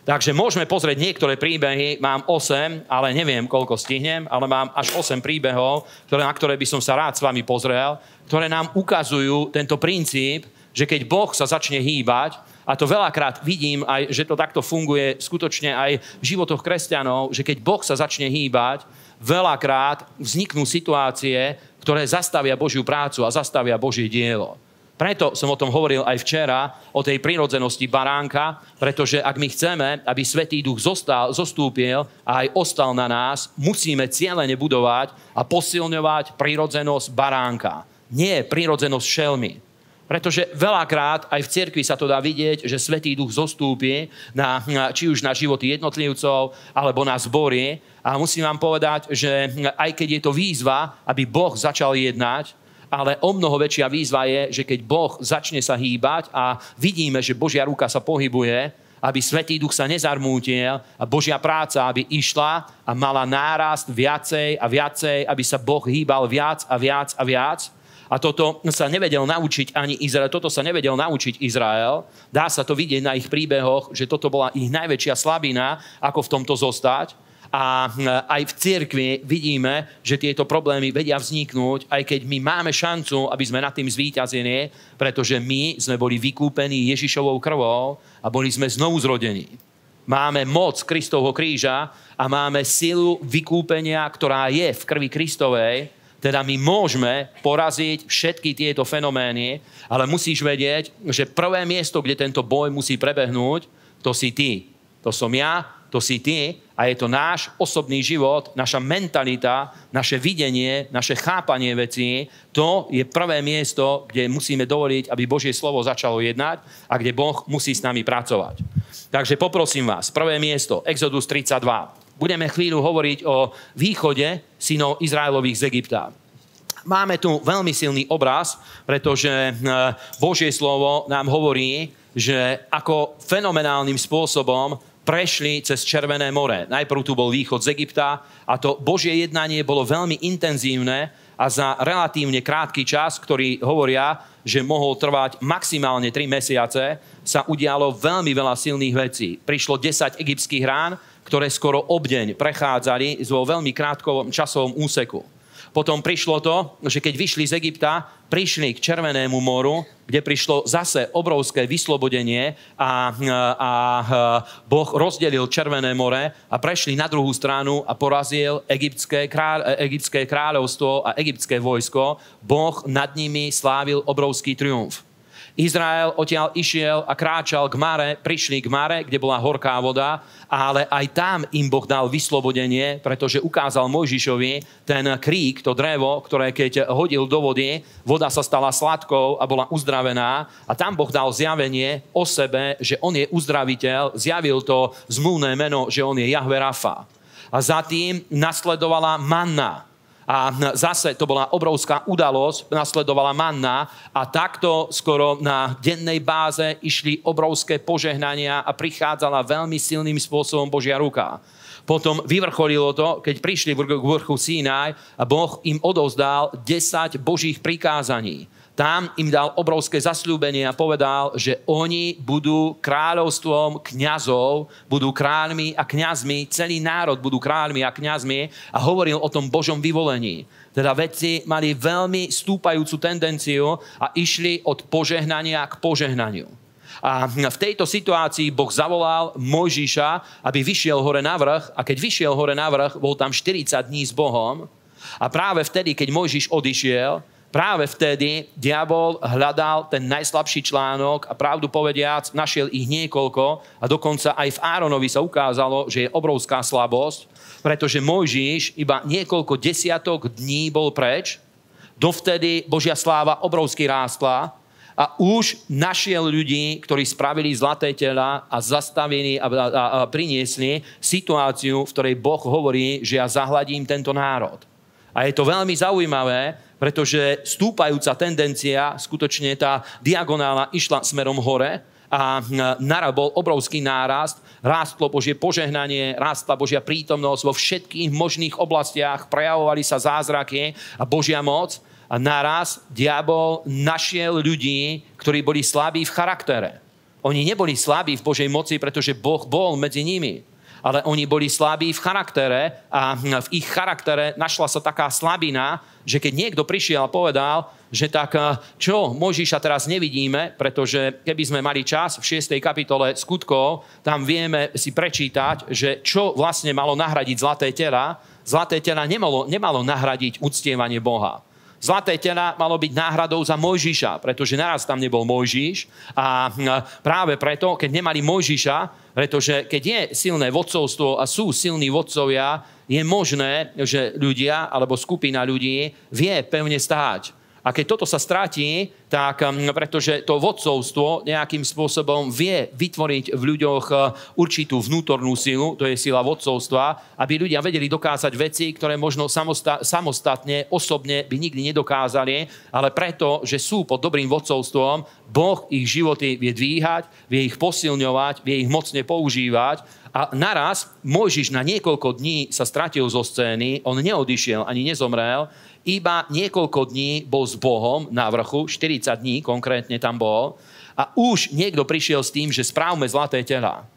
Takže môžeme pozrieť niektoré príbehy, mám 8, ale neviem, koľko stihnem, ale mám až 8 príbehov, ktoré, na ktoré by som sa rád s vami pozrel, ktoré nám ukazujú tento princíp, že keď Boh sa začne hýbať, a to veľakrát vidím aj, že to takto funguje skutočne aj v životoch kresťanov, že keď Boh sa začne hýbať, veľakrát vzniknú situácie, ktoré zastavia Božiu prácu a zastavia Božie dielo. Preto som o tom hovoril aj včera, o tej prírodzenosti baránka, pretože ak my chceme, aby Svetý Duch zostal, zostúpil a aj ostal na nás, musíme cieľene budovať a posilňovať prírodzenosť baránka. Nie prírodzenosť šelmy. Pretože veľakrát aj v cirkvi sa to dá vidieť, že Svetý duch zostúpi na, či už na životy jednotlivcov, alebo na zbory. A musím vám povedať, že aj keď je to výzva, aby Boh začal jednať, ale o mnoho väčšia výzva je, že keď Boh začne sa hýbať a vidíme, že Božia ruka sa pohybuje, aby Svetý duch sa nezarmútil a Božia práca, aby išla a mala nárast viacej a viacej, aby sa Boh hýbal viac a viac a viac a toto sa nevedel naučiť ani Izrael, toto sa nevedel naučiť Izrael. Dá sa to vidieť na ich príbehoch, že toto bola ich najväčšia slabina, ako v tomto zostať. A e, aj v cirkvi vidíme, že tieto problémy vedia vzniknúť, aj keď my máme šancu, aby sme nad tým zvíťazili, pretože my sme boli vykúpení Ježišovou krvou a boli sme znovu zrodení. Máme moc Kristovho kríža a máme silu vykúpenia, ktorá je v krvi Kristovej, teda my môžeme poraziť všetky tieto fenomény, ale musíš vedieť, že prvé miesto, kde tento boj musí prebehnúť, to si ty. To som ja, to si ty a je to náš osobný život, naša mentalita, naše videnie, naše chápanie vecí. To je prvé miesto, kde musíme dovoliť, aby Božie slovo začalo jednať a kde Boh musí s nami pracovať. Takže poprosím vás, prvé miesto, Exodus 32 budeme chvíľu hovoriť o východe synov Izraelových z Egypta. Máme tu veľmi silný obraz, pretože eh, Božie slovo nám hovorí, že ako fenomenálnym spôsobom prešli cez Červené more. Najprv tu bol východ z Egypta a to Božie jednanie bolo veľmi intenzívne a za relatívne krátky čas, ktorý hovoria, že mohol trvať maximálne 3 mesiace, sa udialo veľmi veľa silných vecí. Prišlo 10 egyptských rán, ktoré skoro obdeň prechádzali vo veľmi krátkom časovom úseku. Potom prišlo to, že keď vyšli z Egypta, prišli k Červenému moru, kde prišlo zase obrovské vyslobodenie a, a Boh rozdelil Červené more a prešli na druhú stranu a porazil egyptské, kráľ, e, egyptské kráľovstvo a egyptské vojsko. Boh nad nimi slávil obrovský triumf. Izrael odtiaľ išiel a kráčal k Mare, prišli k Mare, kde bola horká voda, ale aj tam im Boh dal vyslobodenie, pretože ukázal Mojžišovi ten krík, to drevo, ktoré keď hodil do vody, voda sa stala sladkou a bola uzdravená a tam Boh dal zjavenie o sebe, že on je uzdraviteľ, zjavil to zmúne meno, že on je Jahve Rafa. A za tým nasledovala manna, a zase to bola obrovská udalosť, nasledovala manna a takto skoro na dennej báze išli obrovské požehnania a prichádzala veľmi silným spôsobom Božia ruka. Potom vyvrcholilo to, keď prišli k vrchu Sinaj a Boh im odovzdal 10 Božích prikázaní tam im dal obrovské zasľúbenie a povedal, že oni budú kráľovstvom kňazov, budú kráľmi a kňazmi, celý národ budú kráľmi a kňazmi a hovoril o tom Božom vyvolení. Teda vedci mali veľmi stúpajúcu tendenciu a išli od požehnania k požehnaniu. A v tejto situácii Boh zavolal Mojžiša, aby vyšiel hore na vrch a keď vyšiel hore na vrch, bol tam 40 dní s Bohom a práve vtedy, keď Mojžiš odišiel, Práve vtedy diabol hľadal ten najslabší článok a pravdu povediac našiel ich niekoľko a dokonca aj v Áronovi sa ukázalo, že je obrovská slabosť, pretože Mojžiš iba niekoľko desiatok dní bol preč, dovtedy Božia sláva obrovsky rástla a už našiel ľudí, ktorí spravili zlaté tela a zastavili a, a, a priniesli situáciu, v ktorej Boh hovorí, že ja zahladím tento národ. A je to veľmi zaujímavé, pretože stúpajúca tendencia, skutočne tá diagonála išla smerom hore a e, narabol obrovský nárast, rástlo Božie požehnanie, rástla Božia prítomnosť vo všetkých možných oblastiach, prejavovali sa zázraky a Božia moc. A naraz diabol našiel ľudí, ktorí boli slabí v charaktere. Oni neboli slabí v Božej moci, pretože Boh bol medzi nimi ale oni boli slabí v charaktere a v ich charaktere našla sa taká slabina, že keď niekto prišiel a povedal, že tak eh, čo, Možiša teraz nevidíme, pretože keby sme mali čas v 6. kapitole skutkov, tam vieme si prečítať, že čo vlastne malo nahradiť zlaté tela. Zlaté tela nemalo, nemalo nahradiť uctievanie Boha. Zlaté tela malo byť náhradou za Mojžiša, pretože naraz tam nebol Mojžiš a práve preto, keď nemali Mojžiša, pretože keď je silné vodcovstvo a sú silní vodcovia, je možné, že ľudia alebo skupina ľudí vie pevne stáť. A keď toto sa stráti, tak mm, pretože to vodcovstvo nejakým spôsobom vie vytvoriť v ľuďoch e, určitú vnútornú silu, to je sila vodcovstva, aby ľudia vedeli dokázať veci, ktoré možno samostatne, osobne by nikdy nedokázali, ale preto, že sú pod dobrým vodcovstvom, Boh ich životy vie dvíhať, vie ich posilňovať, vie ich mocne používať a naraz Mojžiš na niekoľko dní sa stratil zo scény, on neodišiel ani nezomrel, iba niekoľko dní bol s Bohom na vrchu, 40 dní konkrétne tam bol, a už niekto prišiel s tým, že správme zlaté tela.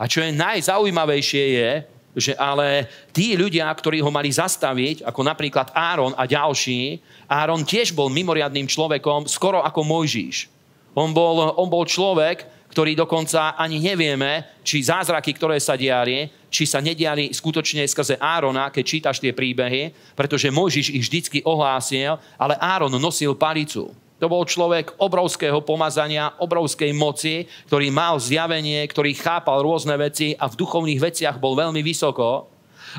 A čo je najzaujímavejšie je, že ale tí ľudia, ktorí ho mali zastaviť, ako napríklad Áron a ďalší, Áron tiež bol mimoriadným človekom, skoro ako Mojžiš. On bol, on bol človek, ktorý dokonca ani nevieme, či zázraky, ktoré sa diali, či sa nediali skutočne skrze Árona, keď čítaš tie príbehy, pretože Možiš ich vždycky ohlásil, ale Áron nosil palicu. To bol človek obrovského pomazania, obrovskej moci, ktorý mal zjavenie, ktorý chápal rôzne veci a v duchovných veciach bol veľmi vysoko,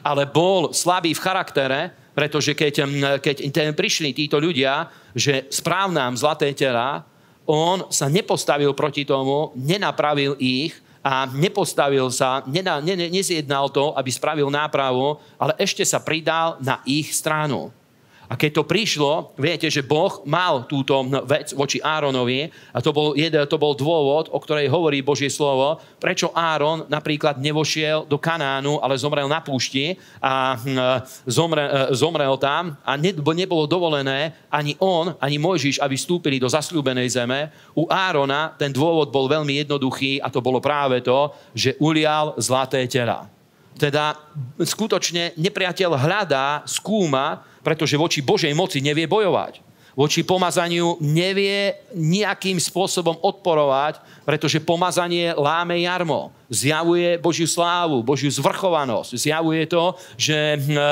ale bol slabý v charaktere, pretože keď, keď ten prišli títo ľudia, že správnám zlaté tela, on sa nepostavil proti tomu, nenapravil ich, a nepostavil sa, nezjednal to, aby spravil nápravu, ale ešte sa pridal na ich stranu. A keď to prišlo, viete, že Boh mal túto vec voči Áronovi a to bol, jeden, to bol dôvod, o ktorej hovorí Božie slovo, prečo Áron napríklad nevošiel do Kanánu, ale zomrel na púšti a hm, e, zomre, e, zomrel tam a nebolo dovolené ani on, ani Mojžiš, aby vstúpili do zasľúbenej zeme. U Árona ten dôvod bol veľmi jednoduchý a to bolo práve to, že ulial zlaté tela. Teda skutočne nepriateľ hľadá, skúma, pretože voči Božej moci nevie bojovať. Voči pomazaniu nevie nejakým spôsobom odporovať, pretože pomazanie láme jarmo. Zjavuje Božiu slávu, Božiu zvrchovanosť. Zjavuje to, že hm, eh,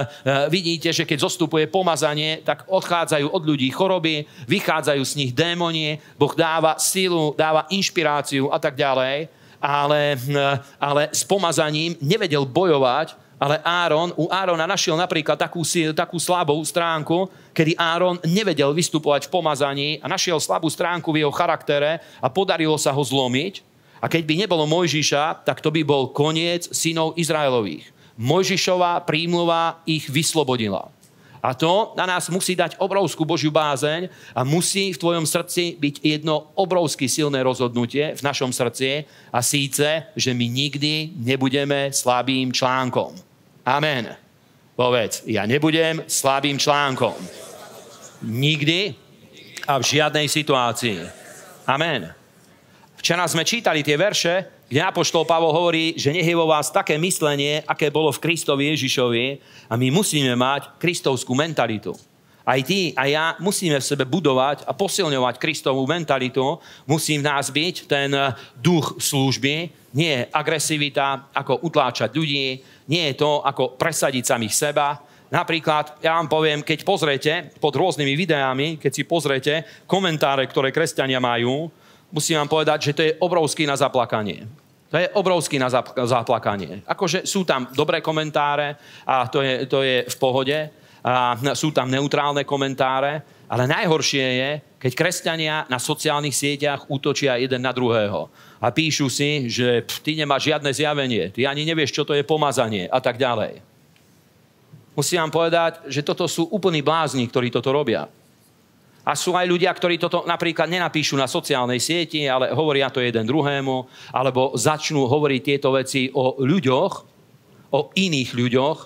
vidíte, že keď zostupuje pomazanie, tak odchádzajú od ľudí choroby, vychádzajú z nich démoni, Boh dáva silu, dáva inšpiráciu a tak ďalej. Ale, hm, eh, ale s pomazaním nevedel bojovať, ale Áron, u Árona našiel napríklad takú, takú slabú stránku, kedy Áron nevedel vystupovať v pomazaní a našiel slabú stránku v jeho charaktere a podarilo sa ho zlomiť. A keď by nebolo Mojžiša, tak to by bol koniec synov Izraelových. Mojžišová prímluva ich vyslobodila. A to na nás musí dať obrovskú Božiu bázeň a musí v tvojom srdci byť jedno obrovsky silné rozhodnutie v našom srdci a síce, že my nikdy nebudeme slabým článkom. Amen. Povedz, ja nebudem slabým článkom. Nikdy a v žiadnej situácii. Amen. Včera sme čítali tie verše, kde Apoštol Pavol hovorí, že nech je vo vás také myslenie, aké bolo v Kristovi Ježišovi a my musíme mať kristovskú mentalitu. Aj ty a ja musíme v sebe budovať a posilňovať Kristovú mentalitu. Musí v nás byť ten eh, duch služby, nie agresivita, ako utláčať ľudí, nie je to, ako presadiť samých seba, Napríklad, ja vám poviem, keď pozrete pod rôznymi videami, keď si pozrete komentáre, ktoré kresťania majú, musím vám povedať, že to je obrovský na zaplakanie. To je obrovský na zaplakanie. Akože sú tam dobré komentáre a to je, to je v pohode. A sú tam neutrálne komentáre, ale najhoršie je, keď kresťania na sociálnych sieťach útočia jeden na druhého a píšu si, že pff, ty nemáš žiadne zjavenie, ty ani nevieš, čo to je pomazanie a tak ďalej. Musím vám povedať, že toto sú úplní blázni, ktorí toto robia. A sú aj ľudia, ktorí toto napríklad nenapíšu na sociálnej sieti, ale hovoria to jeden druhému, alebo začnú hovoriť tieto veci o ľuďoch, o iných ľuďoch,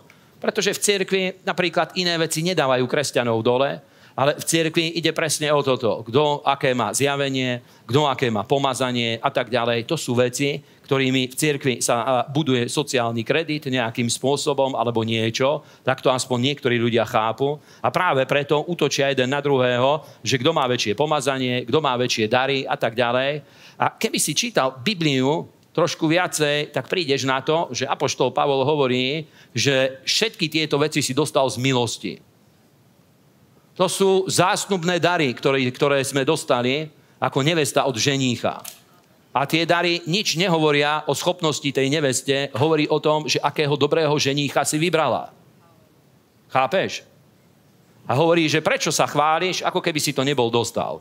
pretože v cirkvi napríklad iné veci nedávajú kresťanov dole, ale v cirkvi ide presne o toto, kto aké má zjavenie, kto aké má pomazanie a tak ďalej. To sú veci, ktorými v cirkvi sa buduje sociálny kredit nejakým spôsobom alebo niečo, tak to aspoň niektorí ľudia chápu. A práve preto útočia jeden na druhého, že kto má väčšie pomazanie, kto má väčšie dary a tak ďalej. A keby si čítal Bibliu, trošku viacej, tak prídeš na to, že Apoštol Pavol hovorí, že všetky tieto veci si dostal z milosti. To sú zásnubné dary, ktoré, ktoré sme dostali ako nevesta od ženícha. A tie dary nič nehovoria o schopnosti tej neveste, hovorí o tom, že akého dobrého ženícha si vybrala. Chápeš? A hovorí, že prečo sa chváliš, ako keby si to nebol dostal.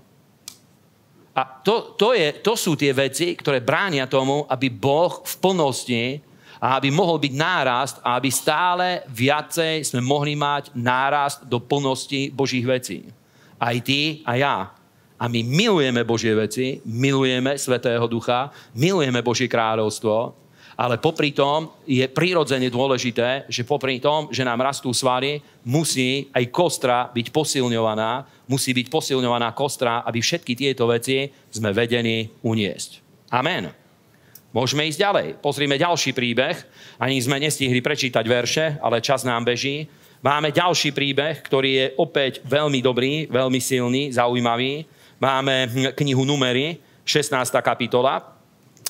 A to, to, je, to sú tie veci, ktoré bránia tomu, aby Boh v plnosti a aby mohol byť nárast a aby stále viacej sme mohli mať nárast do plnosti Božích vecí. Aj ty a ja. A my milujeme Božie veci, milujeme Svetého Ducha, milujeme Božie kráľovstvo, ale popri tom je prirodzene dôležité, že popri tom, že nám rastú svaly, musí aj kostra byť posilňovaná, musí byť posilňovaná kostra, aby všetky tieto veci sme vedení uniesť. Amen. Môžeme ísť ďalej. Pozrime ďalší príbeh. Ani sme nestihli prečítať verše, ale čas nám beží. Máme ďalší príbeh, ktorý je opäť veľmi dobrý, veľmi silný, zaujímavý. Máme knihu Numery, 16. kapitola.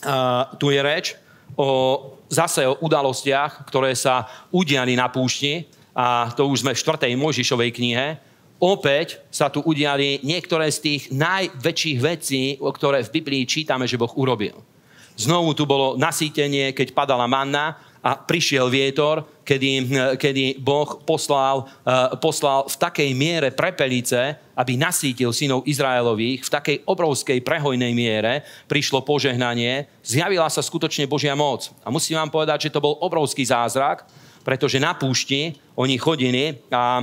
Uh, tu je reč o, zase o udalostiach, ktoré sa udiali na púšti. A to už sme v 4. Mojžišovej knihe. Opäť sa tu udiali niektoré z tých najväčších vecí, o ktoré v Biblii čítame, že Boh urobil. Znovu tu bolo nasýtenie, keď padala manna a prišiel vietor, kedy, eh, kedy Boh poslal, eh, poslal v takej miere prepelice, aby nasítil synov Izraelových, v takej obrovskej prehojnej miere prišlo požehnanie, zjavila sa skutočne Božia moc. A musím vám povedať, že to bol obrovský zázrak, pretože na púšti oni chodili a e,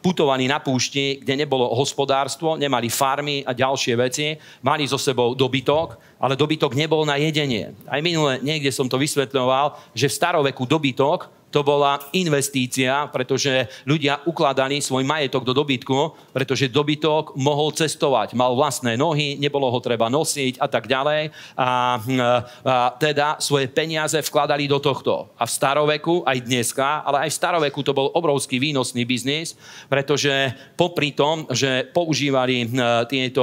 putovali na púšti, kde nebolo hospodárstvo, nemali farmy a ďalšie veci, mali so sebou dobytok, ale dobytok nebol na jedenie. Aj minule niekde som to vysvetľoval, že v staroveku dobytok to bola investícia, pretože ľudia ukladali svoj majetok do dobytku, pretože dobytok mohol cestovať, mal vlastné nohy, nebolo ho treba nosiť a tak ďalej. A, a, teda svoje peniaze vkladali do tohto. A v staroveku, aj dneska, ale aj v staroveku to bol obrovský výnosný biznis, pretože popri tom, že používali e, tieto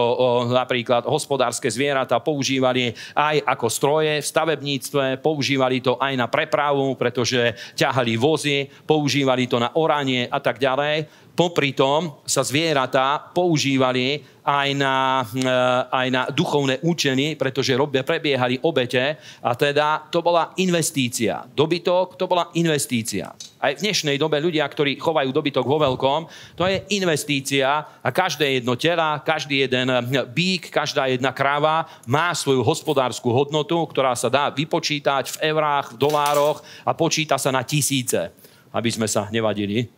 napríklad hospodárske zvieratá, používali aj ako stroje v stavebníctve, používali to aj na prepravu, pretože ťa ťahali vozy, používali to na oranie a tak ďalej. Popri tom sa zvieratá používali aj na, eh, aj na duchovné účenie, pretože robia, prebiehali obete a teda to bola investícia. Dobytok to bola investícia. Aj v dnešnej dobe ľudia, ktorí chovajú dobytok vo veľkom, to je investícia a každé jedno tela, každý jeden eh, bík, každá jedna kráva má svoju hospodárskú hodnotu, ktorá sa dá vypočítať v eurách, v dolároch a počíta sa na tisíce aby sme sa nevadili.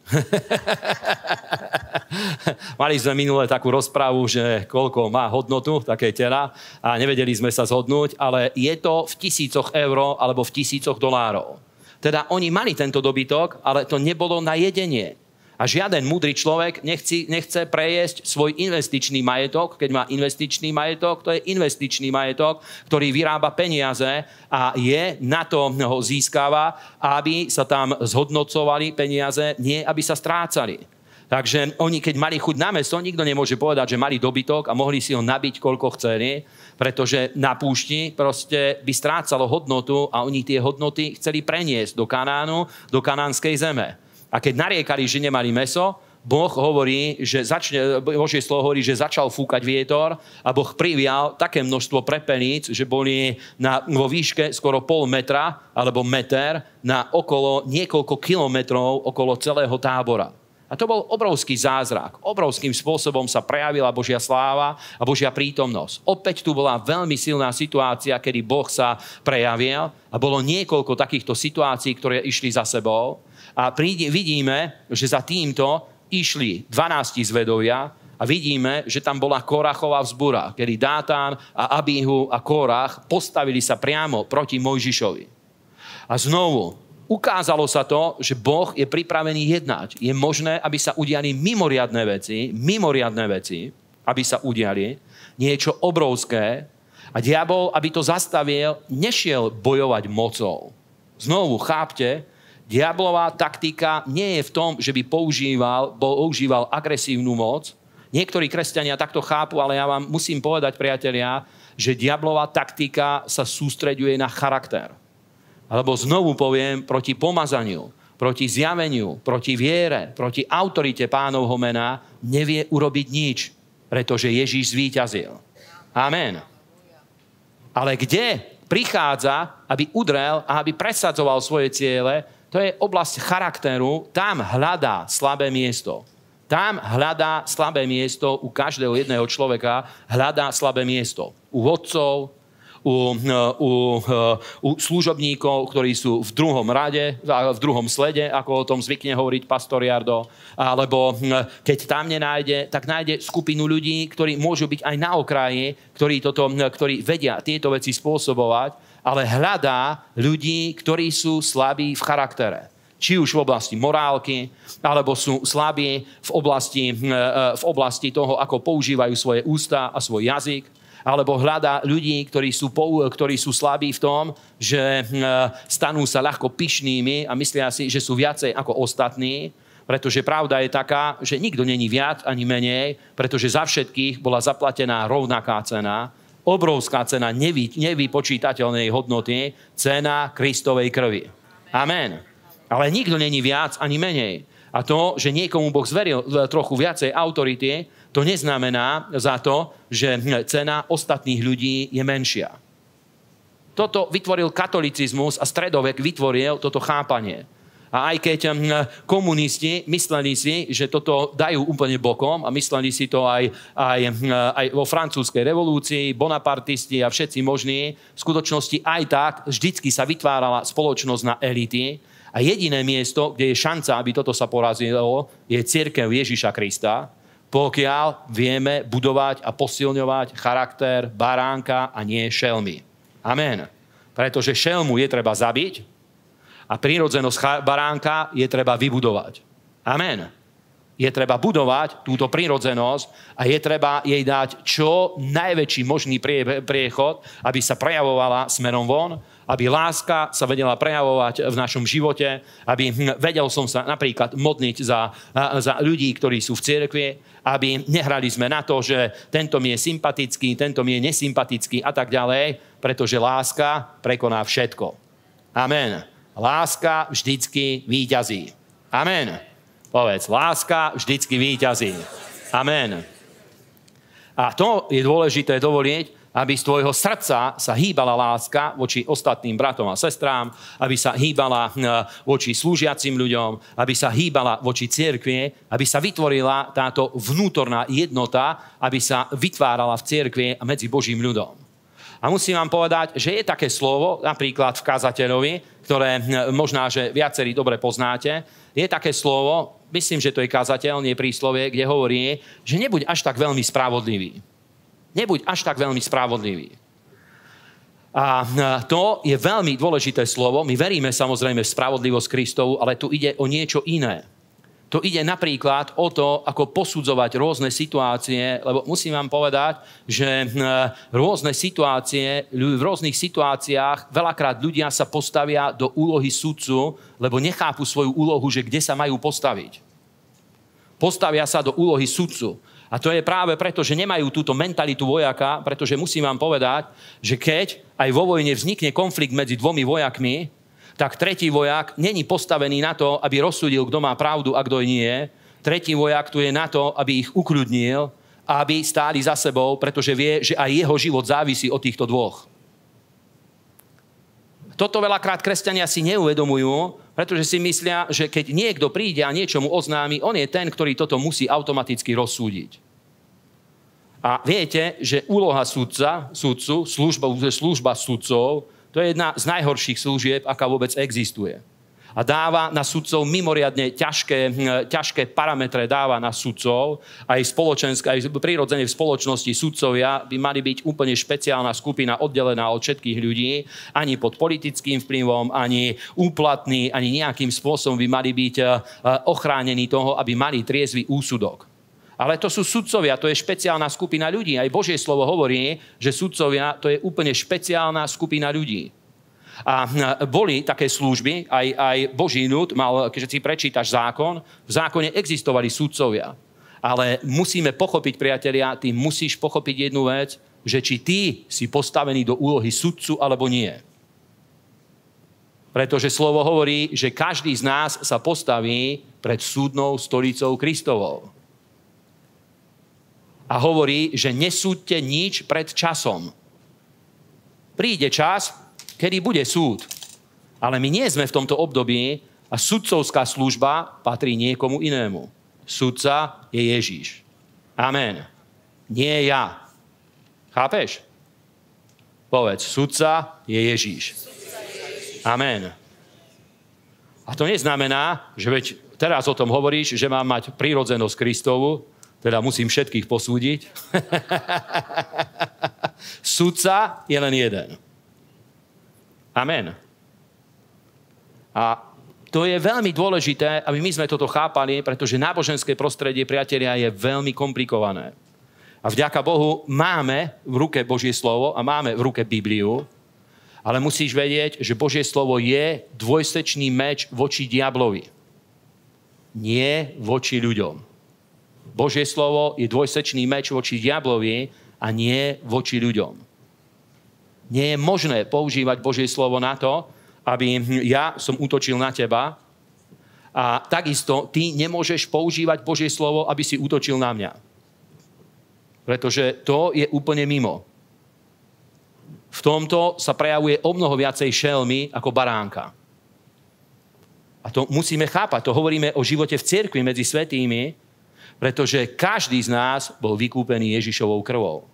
Mali sme minule takú rozprávu, že koľko má hodnotu také tela a nevedeli sme sa zhodnúť, ale je to v tisícoch eur alebo v tisícoch dolárov. Teda oni mali tento dobytok, ale to nebolo na jedenie. A žiaden múdry človek nechci, nechce prejesť svoj investičný majetok. Keď má investičný majetok, to je investičný majetok, ktorý vyrába peniaze a je na to ho získava, aby sa tam zhodnocovali peniaze, nie aby sa strácali. Takže oni, keď mali chuť na meso, nikto nemôže povedať, že mali dobytok a mohli si ho nabiť, koľko chceli, pretože na púšti proste by strácalo hodnotu a oni tie hodnoty chceli preniesť do Kanánu, do kanánskej zeme. A keď nariekali, že nemali meso, Boh hovorí, že začne, Božie slovo hovorí, že začal fúkať vietor a Boh privial také množstvo prepeníc, že boli na, vo výške skoro pol metra alebo meter na okolo niekoľko kilometrov okolo celého tábora. A to bol obrovský zázrak. Obrovským spôsobom sa prejavila Božia sláva a Božia prítomnosť. Opäť tu bola veľmi silná situácia, kedy Boh sa prejavil a bolo niekoľko takýchto situácií, ktoré išli za sebou. A príde, vidíme, že za týmto išli 12 zvedovia a vidíme, že tam bola Korachová vzbúra, kedy Dátán a Abihu a Korach postavili sa priamo proti Mojžišovi. A znovu, ukázalo sa to, že Boh je pripravený jednať. Je možné, aby sa udiali mimoriadne veci, mimoriadne veci, aby sa udiali, niečo obrovské a diabol, aby to zastavil, nešiel bojovať mocou. Znovu, chápte, diablová taktika nie je v tom, že by používal, používal agresívnu moc. Niektorí kresťania takto chápu, ale ja vám musím povedať, priatelia, že diablová taktika sa sústreďuje na charakter. Alebo znovu poviem, proti pomazaniu, proti zjaveniu, proti viere, proti autorite pánovho mena nevie urobiť nič, pretože Ježíš zvíťazil. Amen. Ale kde prichádza, aby udrel a aby presadzoval svoje ciele, to je oblasť charakteru, tam hľadá slabé miesto. Tam hľadá slabé miesto u každého jedného človeka, hľadá slabé miesto. U vodcov, u, u, u služobníkov, ktorí sú v druhom rade, v druhom slede, ako o tom zvykne hovoriť pastor Jardo, alebo hm, keď tam nenájde, tak nájde skupinu ľudí, ktorí môžu byť aj na okraji, ktorí, toto, hm, ktorí vedia tieto veci spôsobovať ale hľadá ľudí, ktorí sú slabí v charaktere. Či už v oblasti morálky, alebo sú slabí v oblasti, hm, e, v oblasti toho, ako používajú svoje ústa a svoj jazyk, alebo hľada ľudí, ktorí sú, ktorí sú slabí v tom, že hm, e, stanú sa ľahko pyšnými a myslia si, že sú viacej ako ostatní, pretože pravda je taká, že nikto není viac ani menej, pretože za všetkých bola zaplatená rovnaká cena obrovská cena nevy, nevypočítateľnej hodnoty, cena Kristovej krvi. Amen. Ale nikto není viac ani menej. A to, že niekomu Boh zveril e, trochu viacej autority, to neznamená za to, že cena ostatných ľudí je menšia. Toto vytvoril katolicizmus a stredovek vytvoril toto chápanie. A aj keď komunisti mysleli si, že toto dajú úplne bokom a mysleli si to aj, aj, aj vo francúzskej revolúcii, bonapartisti a všetci možní, v skutočnosti aj tak vždycky sa vytvárala spoločnosť na elity a jediné miesto, kde je šanca, aby toto sa porazilo, je církev Ježiša Krista, pokiaľ vieme budovať a posilňovať charakter baránka a nie šelmy. Amen. Pretože šelmu je treba zabiť, a prírodzenosť baránka je treba vybudovať. Amen. Je treba budovať túto prírodzenosť a je treba jej dať čo najväčší možný priechod, aby sa prejavovala smerom von, aby láska sa vedela prejavovať v našom živote, aby hm, vedel som sa napríklad modliť za, za ľudí, ktorí sú v cirkvi, aby nehrali sme na to, že tento mi je sympatický, tento mi je nesympatický a tak ďalej, pretože láska prekoná všetko. Amen. Láska vždycky výťazí. Amen. Povedz, láska vždycky výťazí. Amen. A to je dôležité dovolieť, aby z tvojho srdca sa hýbala láska voči ostatným bratom a sestrám, aby sa hýbala hm, voči slúžiacim ľuďom, aby sa hýbala voči cirkvi, aby sa vytvorila táto vnútorná jednota, aby sa vytvárala v cirkvi a medzi Božím ľudom. A musím vám povedať, že je také slovo, napríklad v kazateľovi, ktoré hm, možná, že viacerí dobre poznáte, je také slovo, myslím, že to je kazateľ, nie príslovie, kde hovorí, že nebuď až tak veľmi spravodlivý. Nebuď až tak veľmi spravodlivý. A hm, to je veľmi dôležité slovo. My veríme samozrejme v spravodlivosť Kristovu, ale tu ide o niečo iné. To ide napríklad o to, ako posudzovať rôzne situácie, lebo musím vám povedať, že eh, rôzne situácie, v rôznych situáciách veľakrát ľudia sa postavia do úlohy sudcu, lebo nechápu svoju úlohu, že kde sa majú postaviť. Postavia sa do úlohy sudcu. A to je práve preto, že nemajú túto mentalitu vojaka, pretože musím vám povedať, že keď aj vo vojne vznikne konflikt medzi dvomi vojakmi, tak tretí vojak není postavený na to, aby rozsudil, kto má pravdu a kto nie. Tretí vojak tu je na to, aby ich ukľudnil a aby stáli za sebou, pretože vie, že aj jeho život závisí od týchto dvoch. Toto veľakrát kresťania si neuvedomujú, pretože si myslia, že keď niekto príde a niečo mu oznámi, on je ten, ktorý toto musí automaticky rozsúdiť. A viete, že úloha sudca, sudcu, služba, služba sudcov to je jedna z najhorších služieb, aká vôbec existuje. A dáva na sudcov mimoriadne ťažké, hm, ťažké parametre, dáva na sudcov, aj spoločenské, aj prirodzene v spoločnosti sudcovia by mali byť úplne špeciálna skupina, oddelená od všetkých ľudí, ani pod politickým vplyvom, ani úplatný, ani nejakým spôsobom by mali byť eh, eh, ochránení toho, aby mali triezvy úsudok. Ale to sú sudcovia, to je špeciálna skupina ľudí. Aj Božie slovo hovorí, že sudcovia to je úplne špeciálna skupina ľudí. A boli také služby, aj, aj Boží nut mal, keď si prečítaš zákon, v zákone existovali sudcovia. Ale musíme pochopiť, priatelia, ty musíš pochopiť jednu vec, že či ty si postavený do úlohy sudcu alebo nie. Pretože slovo hovorí, že každý z nás sa postaví pred súdnou stolicou Kristovou a hovorí, že nesúďte nič pred časom. Príde čas, kedy bude súd. Ale my nie sme v tomto období a sudcovská služba patrí niekomu inému. Sudca je Ježíš. Amen. Nie ja. Chápeš? Povedz, sudca je Ježíš. Amen. A to neznamená, že veď teraz o tom hovoríš, že mám mať prírodzenosť Kristovu, teda musím všetkých posúdiť. Sudca je len jeden. Amen. A to je veľmi dôležité, aby my sme toto chápali, pretože náboženské prostredie, priatelia, je veľmi komplikované. A vďaka Bohu máme v ruke Božie slovo a máme v ruke Bibliu, ale musíš vedieť, že Božie slovo je dvojsečný meč voči diablovi. Nie voči ľuďom. Božie slovo je dvojsečný meč voči diablovi a nie voči ľuďom. Nie je možné používať Božie slovo na to, aby hm, ja som útočil na teba a takisto ty nemôžeš používať Božie slovo, aby si útočil na mňa. Pretože to je úplne mimo. V tomto sa prejavuje o mnoho viacej šelmy ako baránka. A to musíme chápať. To hovoríme o živote v cirkvi medzi svetými, pretože každý z nás bol vykúpený Ježišovou krvou.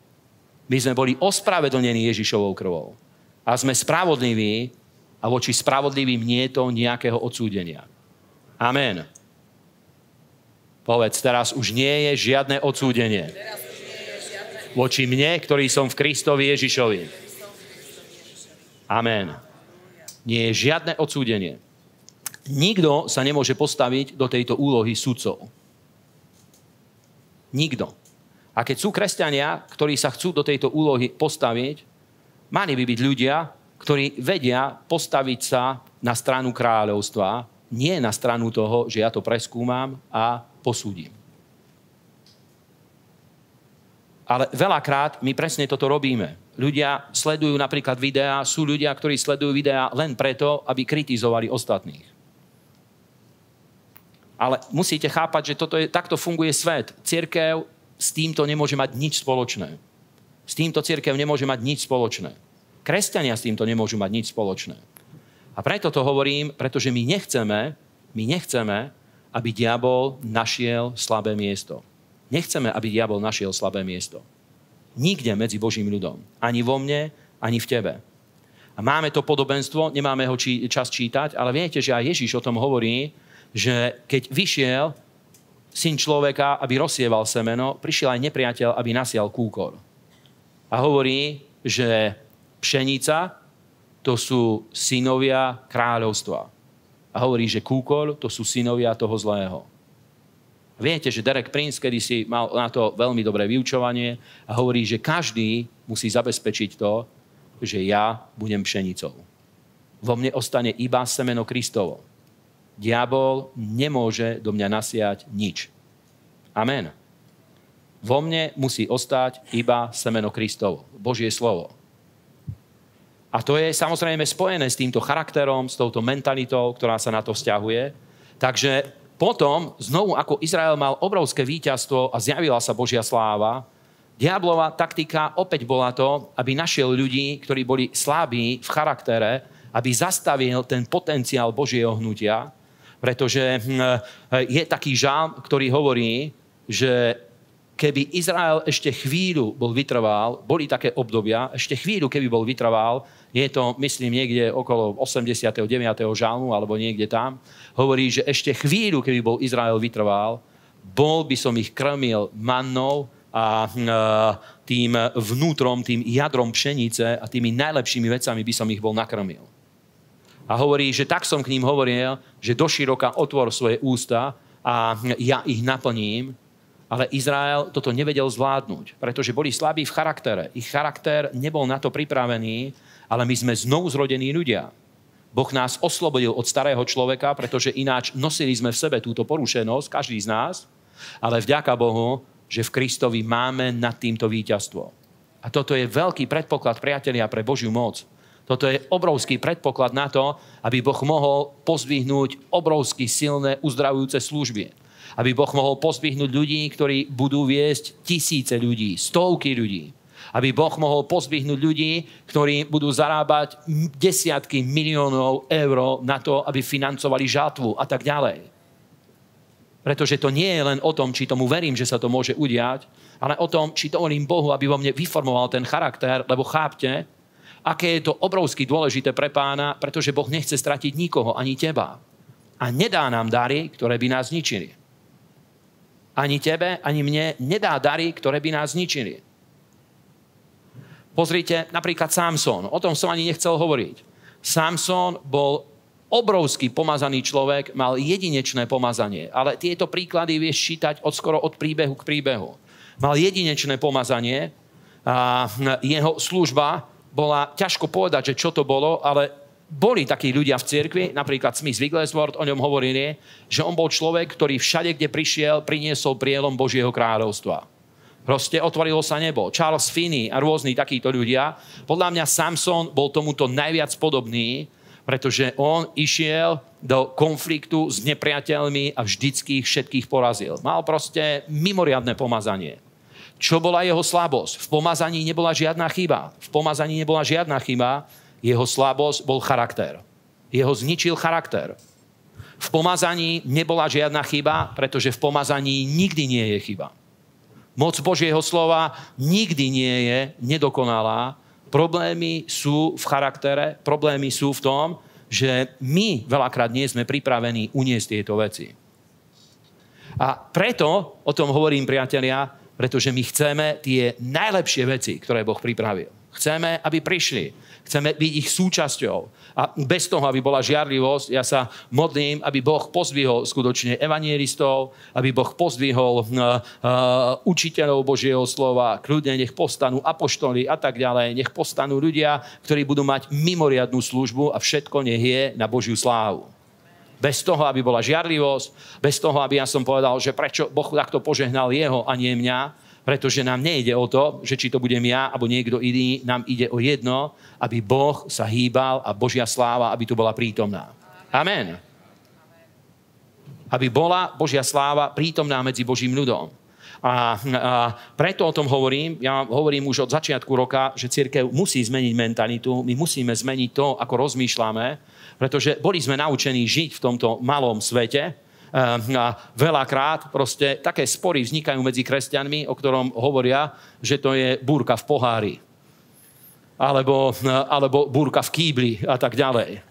My sme boli ospravedlnení Ježišovou krvou. A sme spravodliví a voči spravodlivým nie je to nejakého odsúdenia. Amen. Povedz, teraz už nie je žiadne odsúdenie. Voči mne, ktorý som v Kristovi Ježišovi. Amen. Nie je žiadne odsúdenie. Nikto sa nemôže postaviť do tejto úlohy sudcov. Nikto. A keď sú kresťania, ktorí sa chcú do tejto úlohy postaviť, mali by byť ľudia, ktorí vedia postaviť sa na stranu kráľovstva, nie na stranu toho, že ja to preskúmam a posúdim. Ale veľakrát my presne toto robíme. Ľudia sledujú napríklad videá, sú ľudia, ktorí sledujú videá len preto, aby kritizovali ostatných. Ale musíte chápať, že toto je, takto funguje svet. Cirkev s týmto nemôže mať nič spoločné. S týmto cirkev nemôže mať nič spoločné. Kresťania s týmto nemôžu mať nič spoločné. A preto to hovorím, pretože my nechceme, my nechceme, aby diabol našiel slabé miesto. Nechceme, aby diabol našiel slabé miesto. Nikde medzi Božím ľudom. Ani vo mne, ani v tebe. A máme to podobenstvo, nemáme ho či, čas čítať, ale viete, že aj Ježiš o tom hovorí, že keď vyšiel syn človeka, aby rozsieval semeno, prišiel aj nepriateľ, aby nasial kúkor. A hovorí, že pšenica to sú synovia kráľovstva. A hovorí, že kúkol to sú synovia toho zlého. Viete, že Derek Prince si mal na to veľmi dobré vyučovanie a hovorí, že každý musí zabezpečiť to, že ja budem pšenicou. Vo mne ostane iba semeno Kristovo diabol nemôže do mňa nasiať nič. Amen. Vo mne musí ostať iba semeno Kristovo, Božie slovo. A to je samozrejme spojené s týmto charakterom, s touto mentalitou, ktorá sa na to vzťahuje. Takže potom, znovu ako Izrael mal obrovské víťazstvo a zjavila sa Božia sláva, diablová taktika opäť bola to, aby našiel ľudí, ktorí boli slabí v charaktere, aby zastavil ten potenciál Božieho hnutia, pretože hm, eh, je taký žalm, ktorý hovorí, že keby Izrael ešte chvíľu bol vytrval, boli také obdobia, ešte chvíľu, keby bol vytrval, je to, myslím, niekde okolo 89. žalmu alebo niekde tam, hovorí, že ešte chvíľu, keby bol Izrael vytrval, bol by som ich krmil mannou a hm, eh, tým vnútrom, tým jadrom pšenice a tými najlepšími vecami by som ich bol nakrmil. A hovorí, že tak som k ním hovoril, že doširoka otvor svoje ústa a ja ich naplním. Ale Izrael toto nevedel zvládnuť, pretože boli slabí v charaktere. Ich charakter nebol na to pripravený, ale my sme znovu zrodení ľudia. Boh nás oslobodil od starého človeka, pretože ináč nosili sme v sebe túto porušenosť, každý z nás, ale vďaka Bohu, že v Kristovi máme nad týmto víťazstvo. A toto je veľký predpoklad, priatelia, pre Božiu moc. Toto je obrovský predpoklad na to, aby Boh mohol pozvihnúť obrovsky silné uzdravujúce služby. Aby Boh mohol pozvihnúť ľudí, ktorí budú viesť tisíce ľudí, stovky ľudí. Aby Boh mohol pozvihnúť ľudí, ktorí budú zarábať desiatky miliónov eur na to, aby financovali žatvu a tak ďalej. Pretože to nie je len o tom, či tomu verím, že sa to môže udiať, ale o tom, či volím Bohu, aby vo mne vyformoval ten charakter, lebo chápte, aké je to obrovsky dôležité pre pána, pretože Boh nechce stratiť nikoho, ani teba. A nedá nám dary, ktoré by nás zničili. Ani tebe, ani mne nedá dary, ktoré by nás zničili. Pozrite, napríklad Samson. O tom som ani nechcel hovoriť. Samson bol obrovský pomazaný človek, mal jedinečné pomazanie. Ale tieto príklady vieš čítať od skoro od príbehu k príbehu. Mal jedinečné pomazanie a jeho služba bola, ťažko povedať, že čo to bolo, ale boli takí ľudia v cirkvi, napríklad Smith Wigglesworth, o ňom hovorili, že on bol človek, ktorý všade, kde prišiel, priniesol prielom Božieho kráľovstva. Proste otvorilo sa nebo. Charles Finney a rôzni takíto ľudia. Podľa mňa Samson bol tomuto najviac podobný, pretože on išiel do konfliktu s nepriateľmi a vždycky ich všetkých porazil. Mal proste mimoriadne pomazanie. Čo bola jeho slabosť? V pomazaní nebola žiadna chyba. V pomazaní nebola žiadna chyba. Jeho slabosť bol charakter. Jeho zničil charakter. V pomazaní nebola žiadna chyba, pretože v pomazaní nikdy nie je chyba. Moc Božieho slova nikdy nie je nedokonalá. Problémy sú v charaktere, problémy sú v tom, že my veľakrát nie sme pripravení uniesť tieto veci. A preto, o tom hovorím, priatelia, pretože my chceme tie najlepšie veci, ktoré Boh pripravil. Chceme, aby prišli. Chceme byť ich súčasťou. A bez toho, aby bola žiarlivosť, ja sa modlím, aby Boh pozdvihol skutočne evanieristov, aby Boh pozdvihol uh, uh, učiteľov Božieho slova, kľudne nech postanú apoštoli a tak ďalej, nech postanú ľudia, ktorí budú mať mimoriadnú službu a všetko nech je na Božiu slávu. Bez toho, aby bola žiarlivosť, bez toho, aby ja som povedal, že prečo Boh takto požehnal jeho a nie mňa, pretože nám nejde o to, že či to budem ja alebo niekto iný, nám ide o jedno, aby Boh sa hýbal a Božia sláva, aby tu bola prítomná. Amen. Aby bola Božia sláva prítomná medzi Božím ľudom. A, a preto o tom hovorím, ja hovorím už od začiatku roka, že církev musí zmeniť mentalitu, my musíme zmeniť to, ako rozmýšľame, pretože boli sme naučení žiť v tomto malom svete, eh, a veľakrát proste také spory vznikajú medzi kresťanmi, o ktorom hovoria, že to je búrka v pohári. Alebo, eh, alebo búrka v kýbli a tak ďalej.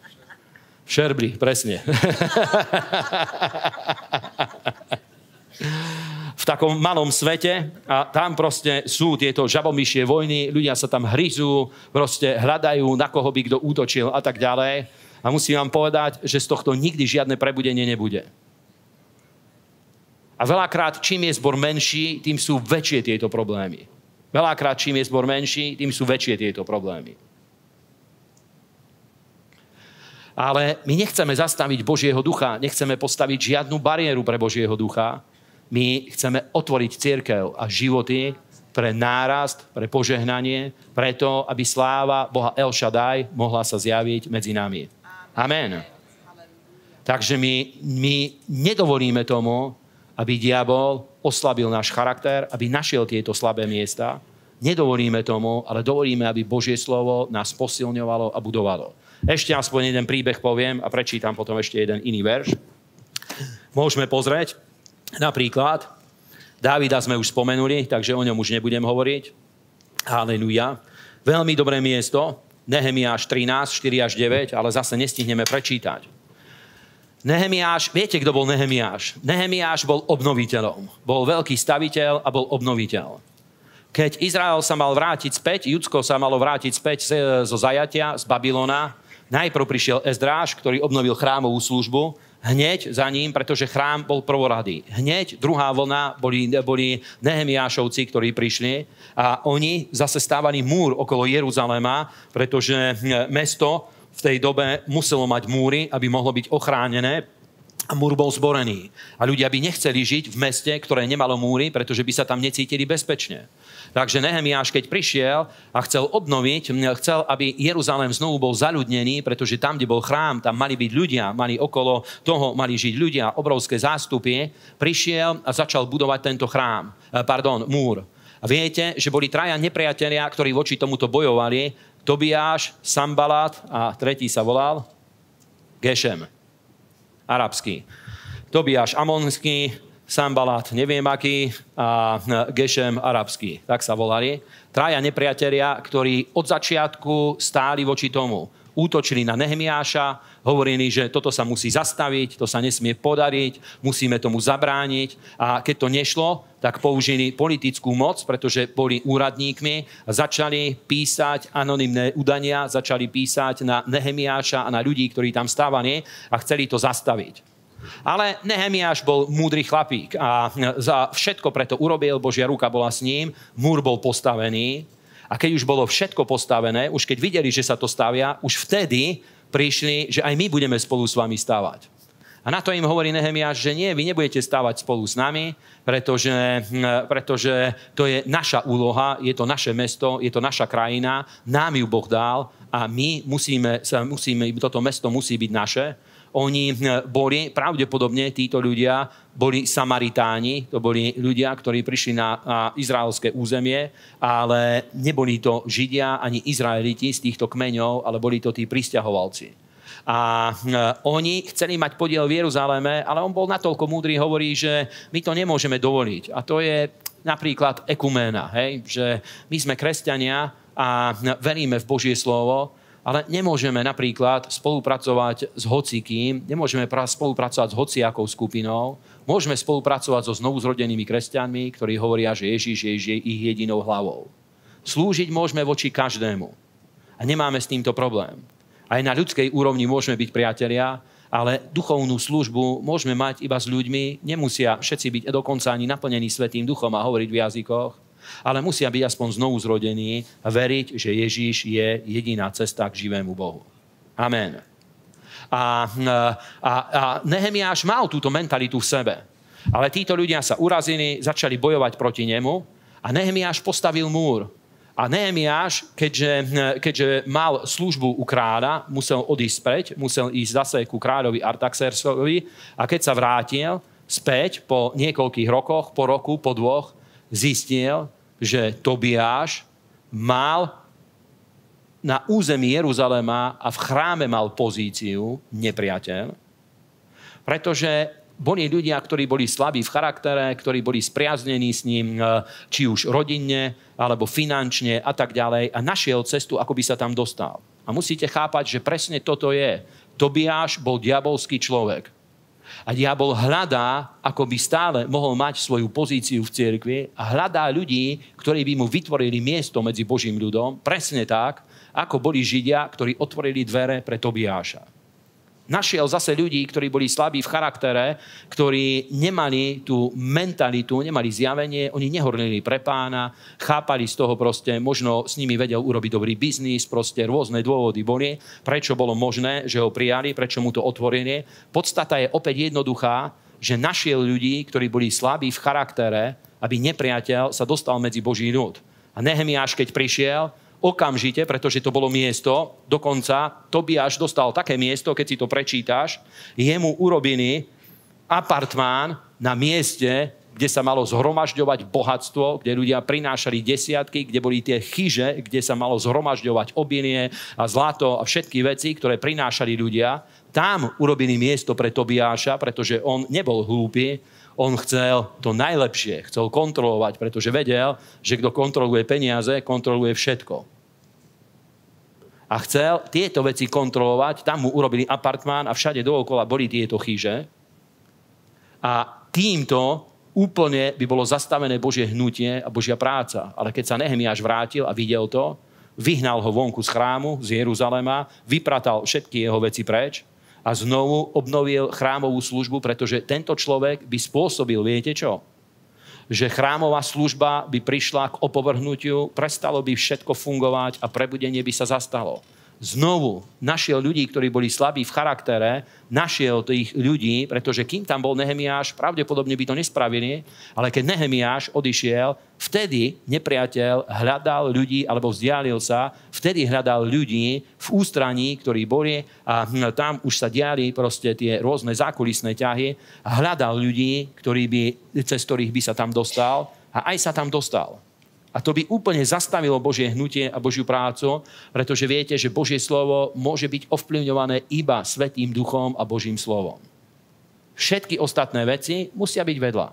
V šerbli, presne. v takom malom svete a tam proste sú tieto žabomyšie vojny, ľudia sa tam hryzú, proste hľadajú, na koho by kto útočil a tak ďalej. A musím vám povedať, že z tohto nikdy žiadne prebudenie nebude. A veľakrát, čím je zbor menší, tým sú väčšie tieto problémy. Veľakrát, čím je zbor menší, tým sú väčšie tieto problémy. Ale my nechceme zastaviť Božieho ducha, nechceme postaviť žiadnu bariéru pre Božieho ducha. My chceme otvoriť církev a životy pre nárast, pre požehnanie, preto, aby sláva Boha El Shaddai mohla sa zjaviť medzi nami. Amen. Takže my, my nedovolíme tomu, aby diabol oslabil náš charakter, aby našiel tieto slabé miesta. Nedovolíme tomu, ale dovolíme, aby Božie slovo nás posilňovalo a budovalo. Ešte aspoň jeden príbeh poviem a prečítam potom ešte jeden iný verš. Môžeme pozrieť. Napríklad, Dávida sme už spomenuli, takže o ňom už nebudem hovoriť. Halenúja. Veľmi dobré miesto, Nehemiáš 13, 4 až 9, ale zase nestihneme prečítať. Nehemiáš, viete, kto bol Nehemiáš? Nehemiáš bol obnoviteľom. Bol veľký staviteľ a bol obnoviteľ. Keď Izrael sa mal vrátiť späť, Judsko sa malo vrátiť späť zo zajatia, z Babylona, Najprv prišiel Ezdráž, ktorý obnovil chrámovú službu, hneď za ním, pretože chrám bol prvorady. Hneď druhá vlna boli, boli Nehemiášovci, ktorí prišli a oni zase stávali múr okolo Jeruzalema, pretože hm, mesto v tej dobe muselo mať múry, aby mohlo byť ochránené a múr bol zborený. A ľudia by nechceli žiť v meste, ktoré nemalo múry, pretože by sa tam necítili bezpečne. Takže Nehemiáš, keď prišiel a chcel obnoviť, chcel, aby Jeruzalém znovu bol zaľudnený, pretože tam, kde bol chrám, tam mali byť ľudia, mali okolo toho, mali žiť ľudia, obrovské zástupy, prišiel a začal budovať tento chrám, e, pardon, múr. A viete, že boli traja nepriatelia, ktorí voči tomuto bojovali, Tobiáš, Sambalat a tretí sa volal Gešem arabský. Tobiáš amonský, Sambalat neviem aký a e, Gešem arabský, tak sa volali. Traja nepriatelia, ktorí od začiatku stáli voči tomu útočili na Nehemiáša, hovorili, že toto sa musí zastaviť, to sa nesmie podariť, musíme tomu zabrániť. A keď to nešlo, tak použili politickú moc, pretože boli úradníkmi, začali písať anonimné udania, začali písať na Nehemiáša a na ľudí, ktorí tam stávali a chceli to zastaviť. Ale Nehemiáš bol múdry chlapík a za všetko preto urobil, Božia ruka bola s ním, múr bol postavený, a keď už bolo všetko postavené, už keď videli, že sa to stavia, už vtedy prišli, že aj my budeme spolu s vami stávať. A na to im hovorí Nehemiáš, že nie, vy nebudete stávať spolu s nami, pretože, hm, pretože to je naša úloha, je to naše mesto, je to naša krajina, nám ju Boh dal a my musíme, sa musíme, toto mesto musí byť naše oni hm, boli, pravdepodobne títo ľudia boli Samaritáni, to boli ľudia, ktorí prišli na izraelské územie, ale neboli to Židia ani Izraeliti z týchto kmeňov, ale boli to tí pristahovalci. A hm, oni chceli mať podiel v Jeruzaleme, ale on bol natoľko múdry, hovorí, že my to nemôžeme dovoliť. A to je napríklad ekuména, hej? že my sme kresťania a hm, veríme v Božie slovo, ale nemôžeme napríklad spolupracovať s hocikým, nemôžeme spolupracovať s hociakou skupinou, môžeme spolupracovať so znovuzrodenými kresťanmi, ktorí hovoria, že Ježíš je ich jedinou hlavou. Slúžiť môžeme voči každému. A nemáme s týmto problém. Aj na ľudskej úrovni môžeme byť priatelia, ale duchovnú službu môžeme mať iba s ľuďmi. Nemusia všetci byť dokonca ani naplnení Svetým duchom a hovoriť v jazykoch ale musia byť aspoň znovu zrodení a veriť, že Ježíš je jediná cesta k živému Bohu. Amen. A, a, a Nehemiáš mal túto mentalitu v sebe. Ale títo ľudia sa urazili, začali bojovať proti nemu a Nehemiáš postavil múr. A Nehemiáš, keďže, keďže mal službu u kráľa, musel odísť späť, musel ísť zase ku kráľovi Artaxersovi a keď sa vrátil späť po niekoľkých rokoch, po roku, po dvoch, zistil, že Tobiáš mal na území Jeruzalema a v chráme mal pozíciu nepriateľ, pretože boli ľudia, ktorí boli slabí v charaktere, ktorí boli spriaznení s ním, e, či už rodinne, alebo finančne a tak ďalej. A našiel cestu, ako by sa tam dostal. A musíte chápať, že presne toto je. Tobiáš bol diabolský človek. A diabol hľadá, ako by stále mohol mať svoju pozíciu v cirkvi a hľadá ľudí, ktorí by mu vytvorili miesto medzi Božím ľudom, presne tak, ako boli Židia, ktorí otvorili dvere pre Tobiáša našiel zase ľudí, ktorí boli slabí v charaktere, ktorí nemali tú mentalitu, nemali zjavenie, oni nehorlili pre pána, chápali z toho proste, možno s nimi vedel urobiť dobrý biznis, proste rôzne dôvody boli, prečo bolo možné, že ho prijali, prečo mu to otvorenie. Podstata je opäť jednoduchá, že našiel ľudí, ktorí boli slabí v charaktere, aby nepriateľ sa dostal medzi Boží ľud. A Nehemiáš, keď prišiel, okamžite, pretože to bolo miesto, dokonca Tobiáš dostal také miesto, keď si to prečítaš, jemu urobený apartmán na mieste, kde sa malo zhromažďovať bohatstvo, kde ľudia prinášali desiatky, kde boli tie chyže, kde sa malo zhromažďovať obilie a zlato a všetky veci, ktoré prinášali ľudia. Tam urobili miesto pre Tobiáša, pretože on nebol hlúpy, on chcel to najlepšie, chcel kontrolovať, pretože vedel, že kto kontroluje peniaze, kontroluje všetko. A chcel tieto veci kontrolovať, tam mu urobili apartmán a všade dookola boli tieto chyže. A týmto úplne by bolo zastavené Božie hnutie a Božia práca. Ale keď sa Nehemiáš vrátil a videl to, vyhnal ho vonku z chrámu, z Jeruzalema, vypratal všetky jeho veci preč a znovu obnovil chrámovú službu, pretože tento človek by spôsobil, viete čo? že chrámová služba by prišla k opovrhnutiu, prestalo by všetko fungovať a prebudenie by sa zastalo znovu našiel ľudí, ktorí boli slabí v charaktere, našiel tých ľudí, pretože kým tam bol Nehemiáš, pravdepodobne by to nespravili, ale keď Nehemiáš odišiel, vtedy nepriateľ hľadal ľudí, alebo vzdialil sa, vtedy hľadal ľudí v ústraní, ktorí boli a hm, tam už sa diali proste tie rôzne zákulisné ťahy, hľadal ľudí, ktorí by, cez ktorých by sa tam dostal a aj sa tam dostal. A to by úplne zastavilo Božie hnutie a Božiu prácu, pretože viete, že Božie slovo môže byť ovplyvňované iba Svetým duchom a Božím slovom. Všetky ostatné veci musia byť vedľa.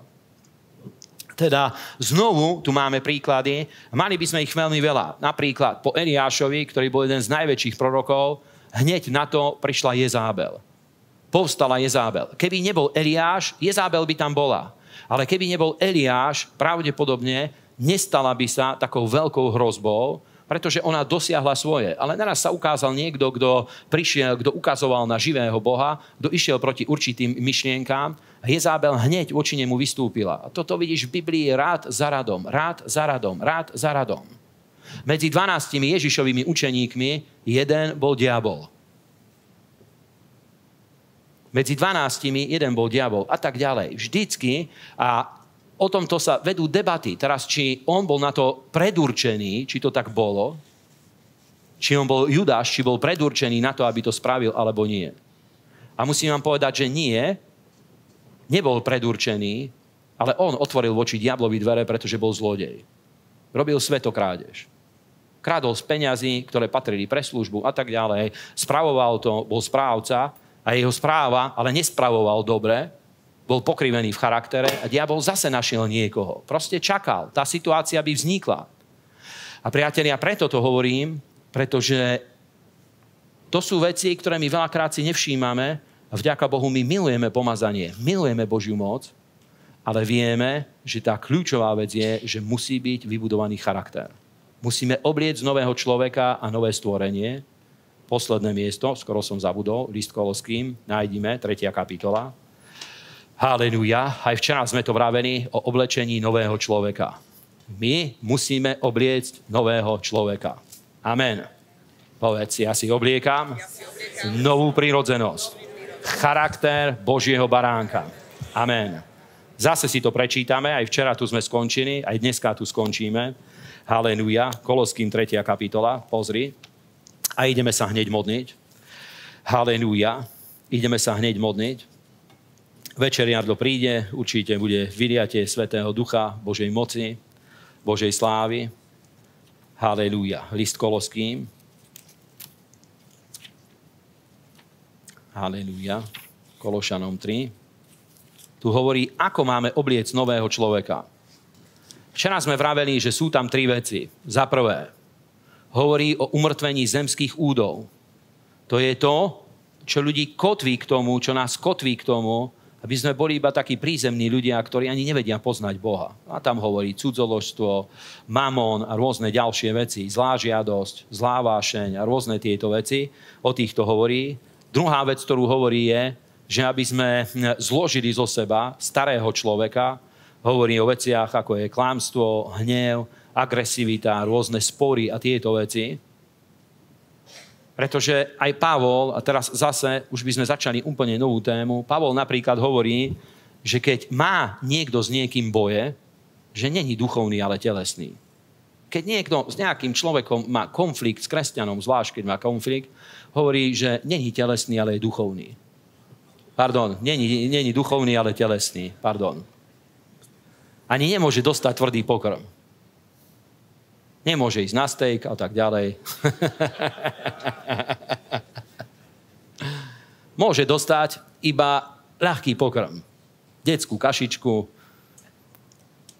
Teda znovu tu máme príklady, mali by sme ich veľmi veľa. Napríklad po Eliášovi, ktorý bol jeden z najväčších prorokov, hneď na to prišla Jezábel. Povstala Jezábel. Keby nebol Eliáš, Jezábel by tam bola. Ale keby nebol Eliáš, pravdepodobne nestala by sa takou veľkou hrozbou, pretože ona dosiahla svoje. Ale naraz sa ukázal niekto, kto prišiel, kto ukazoval na živého Boha, kto išiel proti určitým myšlienkám. Jezábel hneď voči nemu vystúpila. A toto vidíš v Biblii rád za radom, rád za radom, rád za radom. Medzi 12 Ježišovými učeníkmi jeden bol diabol. Medzi 12 jeden bol diabol a tak ďalej. Vždycky a O tomto sa vedú debaty. Teraz, či on bol na to predurčený, či to tak bolo, či on bol Judáš, či bol predurčený na to, aby to spravil, alebo nie. A musím vám povedať, že nie, nebol predurčený, ale on otvoril voči diablovi dvere, pretože bol zlodej. Robil svetokrádež. Krádol z peňazí, ktoré patrili pre službu a tak ďalej. Spravoval to, bol správca a jeho správa, ale nespravoval dobre, bol pokrivený v charaktere a diabol zase našiel niekoho. Proste čakal. Tá situácia by vznikla. A priatelia, preto to hovorím, pretože to sú veci, ktoré my veľakrát si nevšímame a vďaka Bohu my milujeme pomazanie, milujeme Božiu moc, ale vieme, že tá kľúčová vec je, že musí byť vybudovaný charakter. Musíme obliecť nového človeka a nové stvorenie. Posledné miesto, skoro som zabudol, list Koloským, nájdime, 3. kapitola, Haleluja. Aj včera sme to vraveni o oblečení nového človeka. My musíme obliecť nového človeka. Amen. Povedz ja si obliekam, ja si obliekam. novú prírodzenosť. Charakter Božieho baránka. Amen. Zase si to prečítame, aj včera tu sme skončili, aj dneska tu skončíme. Haleluja. Koloským 3. kapitola, pozri. A ideme sa hneď modniť. Haleluja. Ideme sa hneď modniť. Večeriadlo príde, určite bude vyliatie Svetého Ducha, Božej moci, Božej slávy. Halelúja. List Koloským. Halelúja. Kološanom 3. Tu hovorí, ako máme obliec nového človeka. Včera sme vraveli, že sú tam tri veci. Za prvé, hovorí o umrtvení zemských údov. To je to, čo ľudí kotví k tomu, čo nás kotví k tomu, aby sme boli iba takí prízemní ľudia, ktorí ani nevedia poznať Boha. A tam hovorí cudzoložstvo, mamon a rôzne ďalšie veci, zlá žiadosť, zlá vášeň a rôzne tieto veci. O týchto hovorí. Druhá vec, ktorú hovorí, je, že aby sme zložili zo seba starého človeka, hovorí o veciach, ako je klámstvo, hnev, agresivita, rôzne spory a tieto veci pretože aj Pavol, a teraz zase už by sme začali úplne novú tému, Pavol napríklad hovorí, že keď má niekto s niekým boje, že není duchovný, ale telesný. Keď niekto s nejakým človekom má konflikt, s kresťanom zvlášť, keď má konflikt, hovorí, že není telesný, ale je duchovný. Pardon, není, není duchovný, ale telesný. Pardon. Ani nemôže dostať tvrdý pokrm. Nemôže ísť na steak a tak ďalej. Môže dostať iba ľahký pokrm. Detskú kašičku,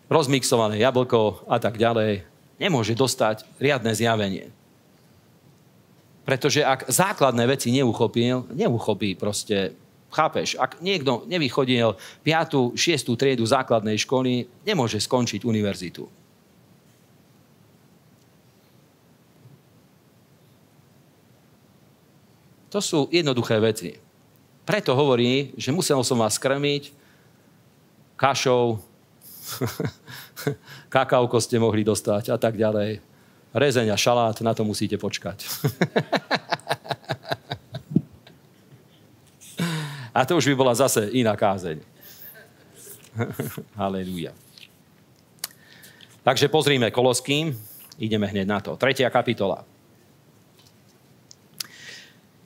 rozmixované jablko a tak ďalej. Nemôže dostať riadne zjavenie. Pretože ak základné veci neuchopil, neuchopí proste Chápeš? Ak niekto nevychodil 5., 6. triedu základnej školy, nemôže skončiť univerzitu. To sú jednoduché veci. Preto hovorí, že musel som vás krmiť kašou, kakaoko ste mohli dostať a tak ďalej. Rezeň a šalát, na to musíte počkať. a to už by bola zase iná kázeň. Halelúja. Takže pozrime Koloským, ideme hneď na to. Tretia kapitola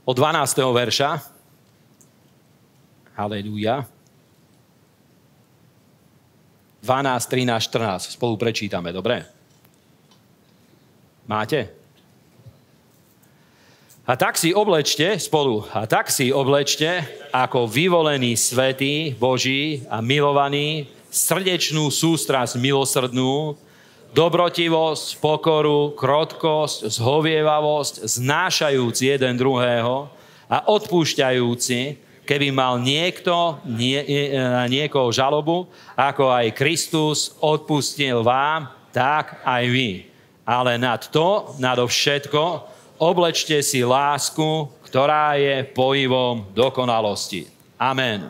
od 12. verša. Halelúja. 12, 13, 14. Spolu prečítame, dobre? Máte? A tak si oblečte spolu. A tak si oblečte ako vyvolený svetý, Boží a milovaný, srdečnú sústrasť milosrdnú, dobrotivosť, pokoru, krotkosť, zhovievavosť, znášajúc jeden druhého a odpúšťajúci, keby mal niekto nie, e, niekoho žalobu, ako aj Kristus odpustil vám, tak aj vy. Ale nad to, nadovšetko, oblečte si lásku, ktorá je pojivom dokonalosti. Amen.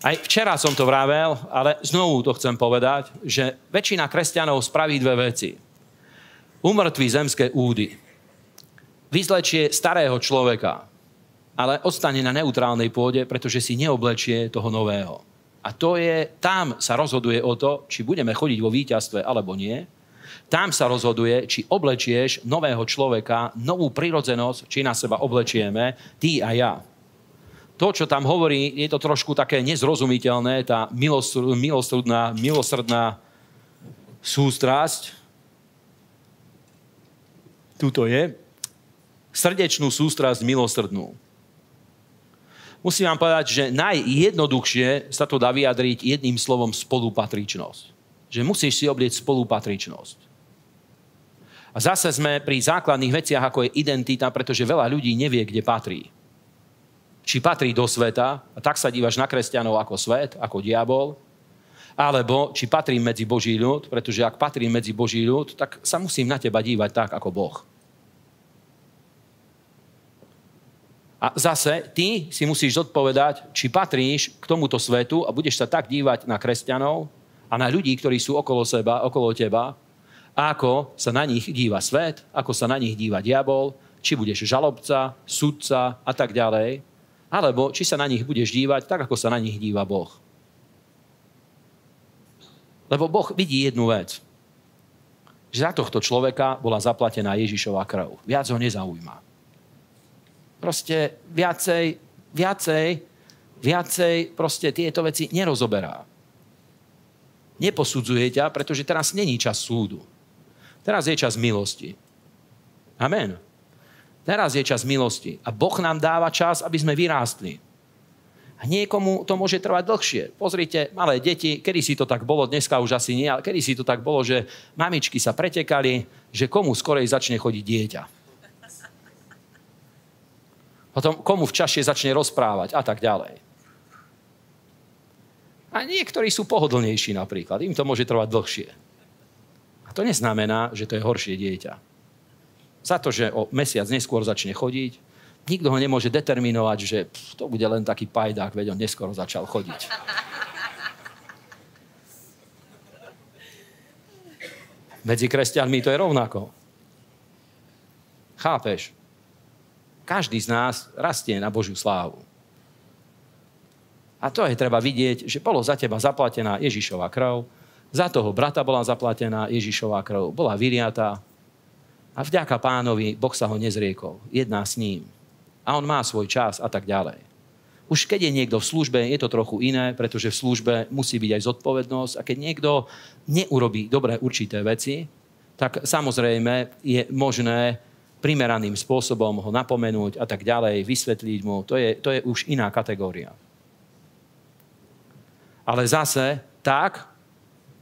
Aj včera som to vravel, ale znovu to chcem povedať, že väčšina kresťanov spraví dve veci. Umrtví zemské údy. Vyzlečie starého človeka, ale ostane na neutrálnej pôde, pretože si neoblečie toho nového. A to je, tam sa rozhoduje o to, či budeme chodiť vo víťazstve alebo nie. Tam sa rozhoduje, či oblečieš nového človeka, novú prirodzenosť, či na seba oblečieme, ty a ja to, čo tam hovorí, je to trošku také nezrozumiteľné, tá milosrdná, milosrdná sústrasť. Tuto je. Srdečnú sústrasť milosrdnú. Musím vám povedať, že najjednoduchšie sa to dá vyjadriť jedným slovom spolupatričnosť. Že musíš si oblieť spolupatričnosť. A zase sme pri základných veciach, ako je identita, pretože veľa ľudí nevie, kde patrí či patrí do sveta, a tak sa dívaš na kresťanov ako svet, ako diabol, alebo či patrí medzi Boží ľud, pretože ak patrí medzi Boží ľud, tak sa musím na teba dívať tak ako Boh. A zase ty si musíš zodpovedať, či patríš k tomuto svetu a budeš sa tak dívať na kresťanov a na ľudí, ktorí sú okolo seba, okolo teba, ako sa na nich díva svet, ako sa na nich díva diabol, či budeš žalobca, sudca a tak ďalej alebo či sa na nich budeš dívať tak, ako sa na nich díva Boh. Lebo Boh vidí jednu vec. Že za tohto človeka bola zaplatená Ježišová krv. Viac ho nezaujíma. Proste viacej, viacej, viacej proste tieto veci nerozoberá. Neposudzuje ťa, pretože teraz není čas súdu. Teraz je čas milosti. Amen. Teraz je čas milosti. A Boh nám dáva čas, aby sme vyrástli. A niekomu to môže trvať dlhšie. Pozrite, malé deti, kedy si to tak bolo, dneska už asi nie, ale kedy si to tak bolo, že mamičky sa pretekali, že komu skorej začne chodiť dieťa. Potom komu v čašie začne rozprávať a tak ďalej. A niektorí sú pohodlnejší napríklad, im to môže trvať dlhšie. A to neznamená, že to je horšie dieťa za to, že o mesiac neskôr začne chodiť, nikto ho nemôže determinovať, že pf, to bude len taký pajdák, veď on neskôr začal chodiť. Medzi kresťanmi to je rovnako. Chápeš? Každý z nás rastie na Božiu slávu. A to je treba vidieť, že bolo za teba zaplatená Ježišova krv, za toho brata bola zaplatená Ježišova krv, bola vyriatá, a vďaka pánovi, Boh sa ho nezriekol. Jedná s ním. A on má svoj čas a tak ďalej. Už keď je niekto v službe, je to trochu iné, pretože v službe musí byť aj zodpovednosť. A keď niekto neurobí dobré určité veci, tak samozrejme je možné primeraným spôsobom ho napomenúť a tak ďalej, vysvetliť mu. To je, to je už iná kategória. Ale zase tak,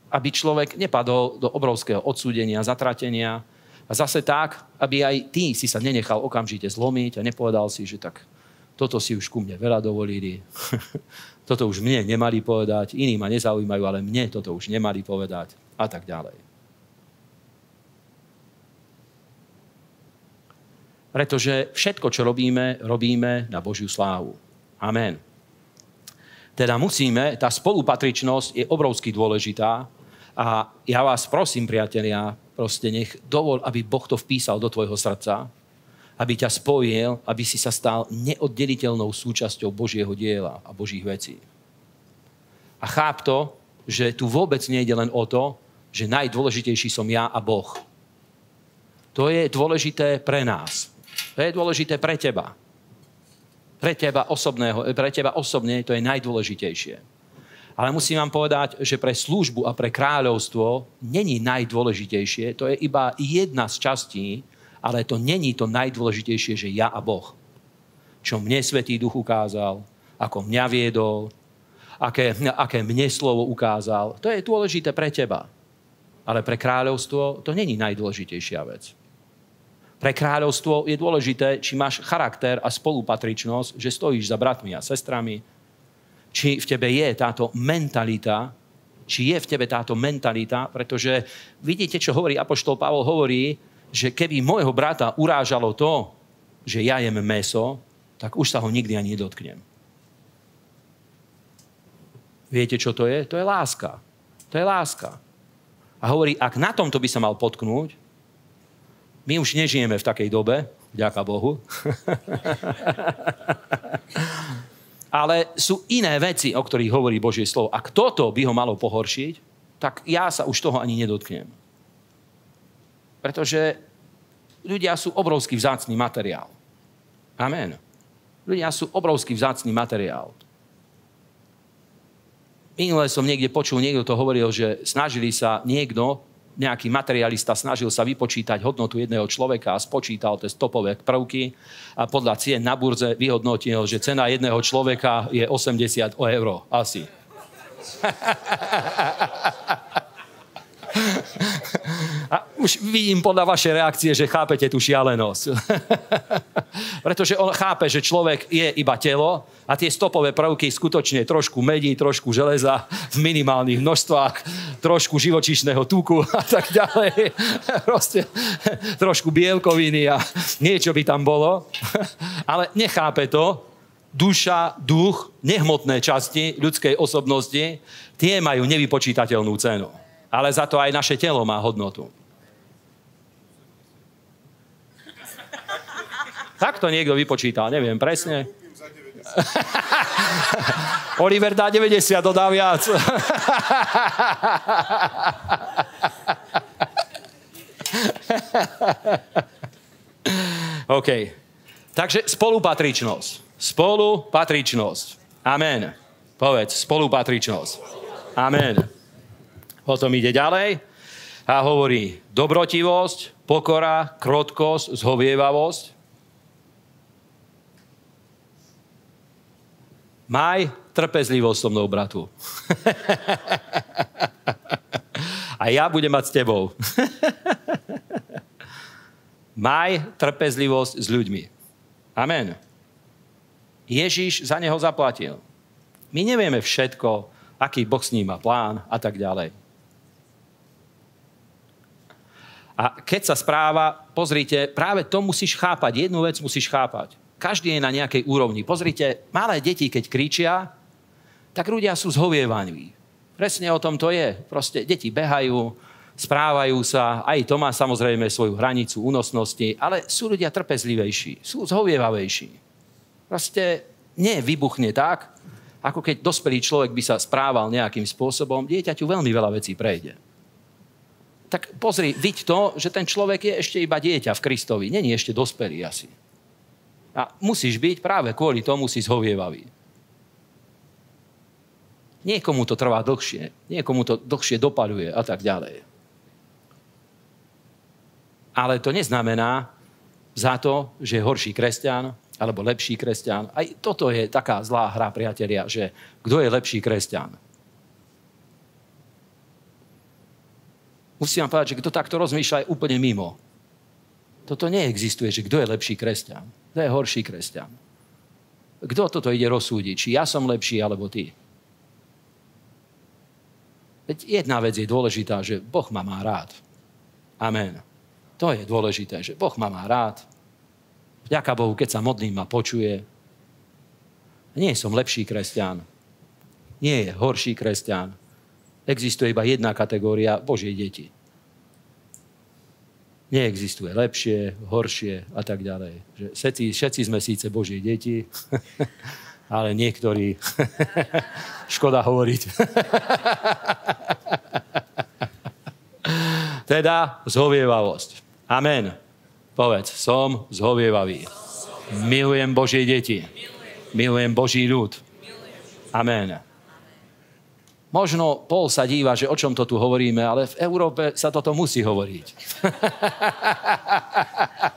aby človek nepadol do obrovského odsúdenia, zatratenia, a zase tak, aby aj ty si sa nenechal okamžite zlomiť a nepovedal si, že tak toto si už ku mne veľa dovolili, toto už mne nemali povedať, iní ma nezaujímajú, ale mne toto už nemali povedať a tak ďalej. Pretože všetko, čo robíme, robíme na Božiu slávu. Amen. Teda musíme, tá spolupatričnosť je obrovsky dôležitá a ja vás prosím, priatelia, Proste nech dovol, aby Boh to vpísal do tvojho srdca, aby ťa spojil, aby si sa stal neoddeliteľnou súčasťou Božieho diela a Božích vecí. A cháp to, že tu vôbec nejde len o to, že najdôležitejší som ja a Boh. To je dôležité pre nás. To je dôležité pre teba. Pre teba, osobného, pre teba osobne to je najdôležitejšie. Ale musím vám povedať, že pre službu a pre kráľovstvo není najdôležitejšie, to je iba jedna z častí, ale to není to najdôležitejšie, že ja a Boh. Čo mne Svetý Duch ukázal, ako mňa viedol, aké, aké mne slovo ukázal, to je dôležité pre teba. Ale pre kráľovstvo to není najdôležitejšia vec. Pre kráľovstvo je dôležité, či máš charakter a spolupatričnosť, že stojíš za bratmi a sestrami, či v tebe je táto mentalita, či je v tebe táto mentalita, pretože vidíte, čo hovorí Apoštol Pavol, hovorí, že keby môjho brata urážalo to, že ja jem meso, tak už sa ho nikdy ani nedotknem. Viete, čo to je? To je láska. To je láska. A hovorí, ak na tomto by sa mal potknúť, my už nežijeme v takej dobe, ďaká Bohu. Ale sú iné veci, o ktorých hovorí Božie slovo. Ak toto by ho malo pohoršiť, tak ja sa už toho ani nedotknem. Pretože ľudia sú obrovský vzácný materiál. Amen. Ľudia sú obrovský vzácný materiál. Minule som niekde počul, niekto to hovoril, že snažili sa niekto nejaký materialista snažil sa vypočítať hodnotu jedného človeka a spočítal tie stopové prvky a podľa cien na burze vyhodnotil, že cena jedného človeka je 80 eur asi. a, už vidím podľa vašej reakcie, že chápete tú šialenosť. Pretože on chápe, že človek je iba telo a tie stopové prvky skutočne trošku medí, trošku železa v minimálnych množstvách, trošku živočíšneho tuku a tak ďalej. Proste trošku bielkoviny a niečo by tam bolo. Ale nechápe to, duša, duch, nehmotné časti ľudskej osobnosti, tie majú nevypočítateľnú cenu. Ale za to aj naše telo má hodnotu. Tak to niekto vypočítal, neviem presne. Oliver dá 90, dodá viac. OK. Takže spolupatričnosť. Spolupatričnosť. Amen. Povedz, spolupatričnosť. Amen. Potom ide ďalej a hovorí dobrotivosť, pokora, krotkosť, zhovievavosť, maj trpezlivosť so mnou, bratu. A ja budem mať s tebou. maj trpezlivosť s ľuďmi. Amen. Ježíš za neho zaplatil. My nevieme všetko, aký Boh s ním má plán a tak ďalej. A keď sa správa, pozrite, práve to musíš chápať. Jednu vec musíš chápať. Každý je na nejakej úrovni. Pozrite, malé deti, keď kričia, tak ľudia sú zhovievaní. Presne o tom to je. Proste deti behajú, správajú sa, aj to má samozrejme svoju hranicu únosnosti, ale sú ľudia trpezlivejší, sú zhovievavejší. Proste nie vybuchne tak, ako keď dospelý človek by sa správal nejakým spôsobom, dieťaťu veľmi veľa vecí prejde. Tak pozri, vidť to, že ten človek je ešte iba dieťa v Kristovi, není ešte dospelý asi. A musíš byť práve kvôli tomu si zhovievavý. Niekomu to trvá dlhšie, niekomu to dlhšie dopaduje a tak ďalej. Ale to neznamená za to, že je horší kresťan alebo lepší kresťan. Aj toto je taká zlá hra, priatelia, že kto je lepší kresťan. Musím vám povedať, že kto takto rozmýšľa, je úplne mimo. Toto neexistuje, že kto je lepší kresťan to je horší kresťan. Kto toto ide rozsúdiť? Či ja som lepší, alebo ty? Veď jedna vec je dôležitá, že Boh ma má rád. Amen. To je dôležité, že Boh ma má rád. Vďaka Bohu, keď sa modlím, ma počuje. Nie som lepší kresťan. Nie je horší kresťan. Existuje iba jedna kategória Božie deti neexistuje lepšie, horšie a tak ďalej. Že všetci, všetci sme síce boží deti, ale niektorí... Škoda hovoriť. teda zhovievavosť. Amen. Povedz, som zhovievavý. Milujem Božie deti. Milujem Boží ľud. Amen. Možno Paul sa díva, že o čom to tu hovoríme, ale v Európe sa toto musí hovoriť.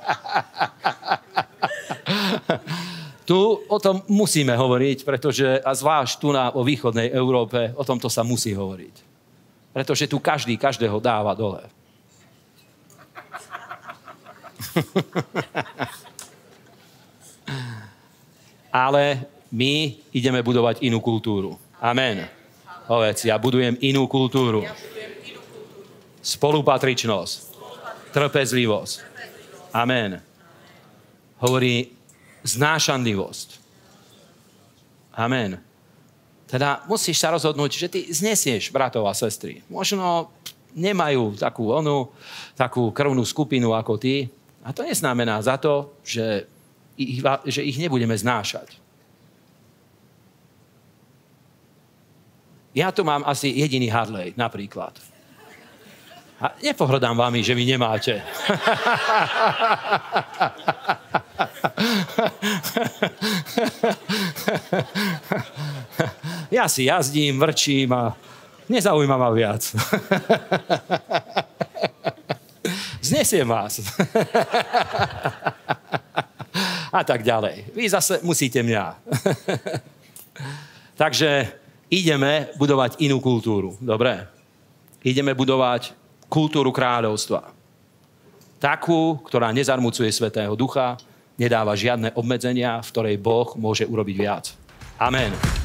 tu o tom musíme hovoriť, pretože a zvlášť tu na, o východnej Európe, o tomto sa musí hovoriť. Pretože tu každý každého dáva dole. ale my ideme budovať inú kultúru. Amen o veci. Ja budujem inú kultúru. Spolupatričnosť. Trpezlivosť. Amen. Hovorí znášanlivosť. Amen. Teda musíš sa rozhodnúť, že ty znesieš bratov a sestry. Možno nemajú takú onu, takú krvnú skupinu ako ty. A to neznamená za to, že ich, že ich nebudeme znášať. Ja tu mám asi jediný Harley, napríklad. A nepohrdám vami, že vy nemáte. ja si jazdím, vrčím a nezaujíma ma viac. Znesiem vás. a tak ďalej. Vy zase musíte mňa. Takže ideme budovať inú kultúru. Dobre? Ideme budovať kultúru kráľovstva. Takú, ktorá nezarmucuje Svetého Ducha, nedáva žiadne obmedzenia, v ktorej Boh môže urobiť viac. Amen.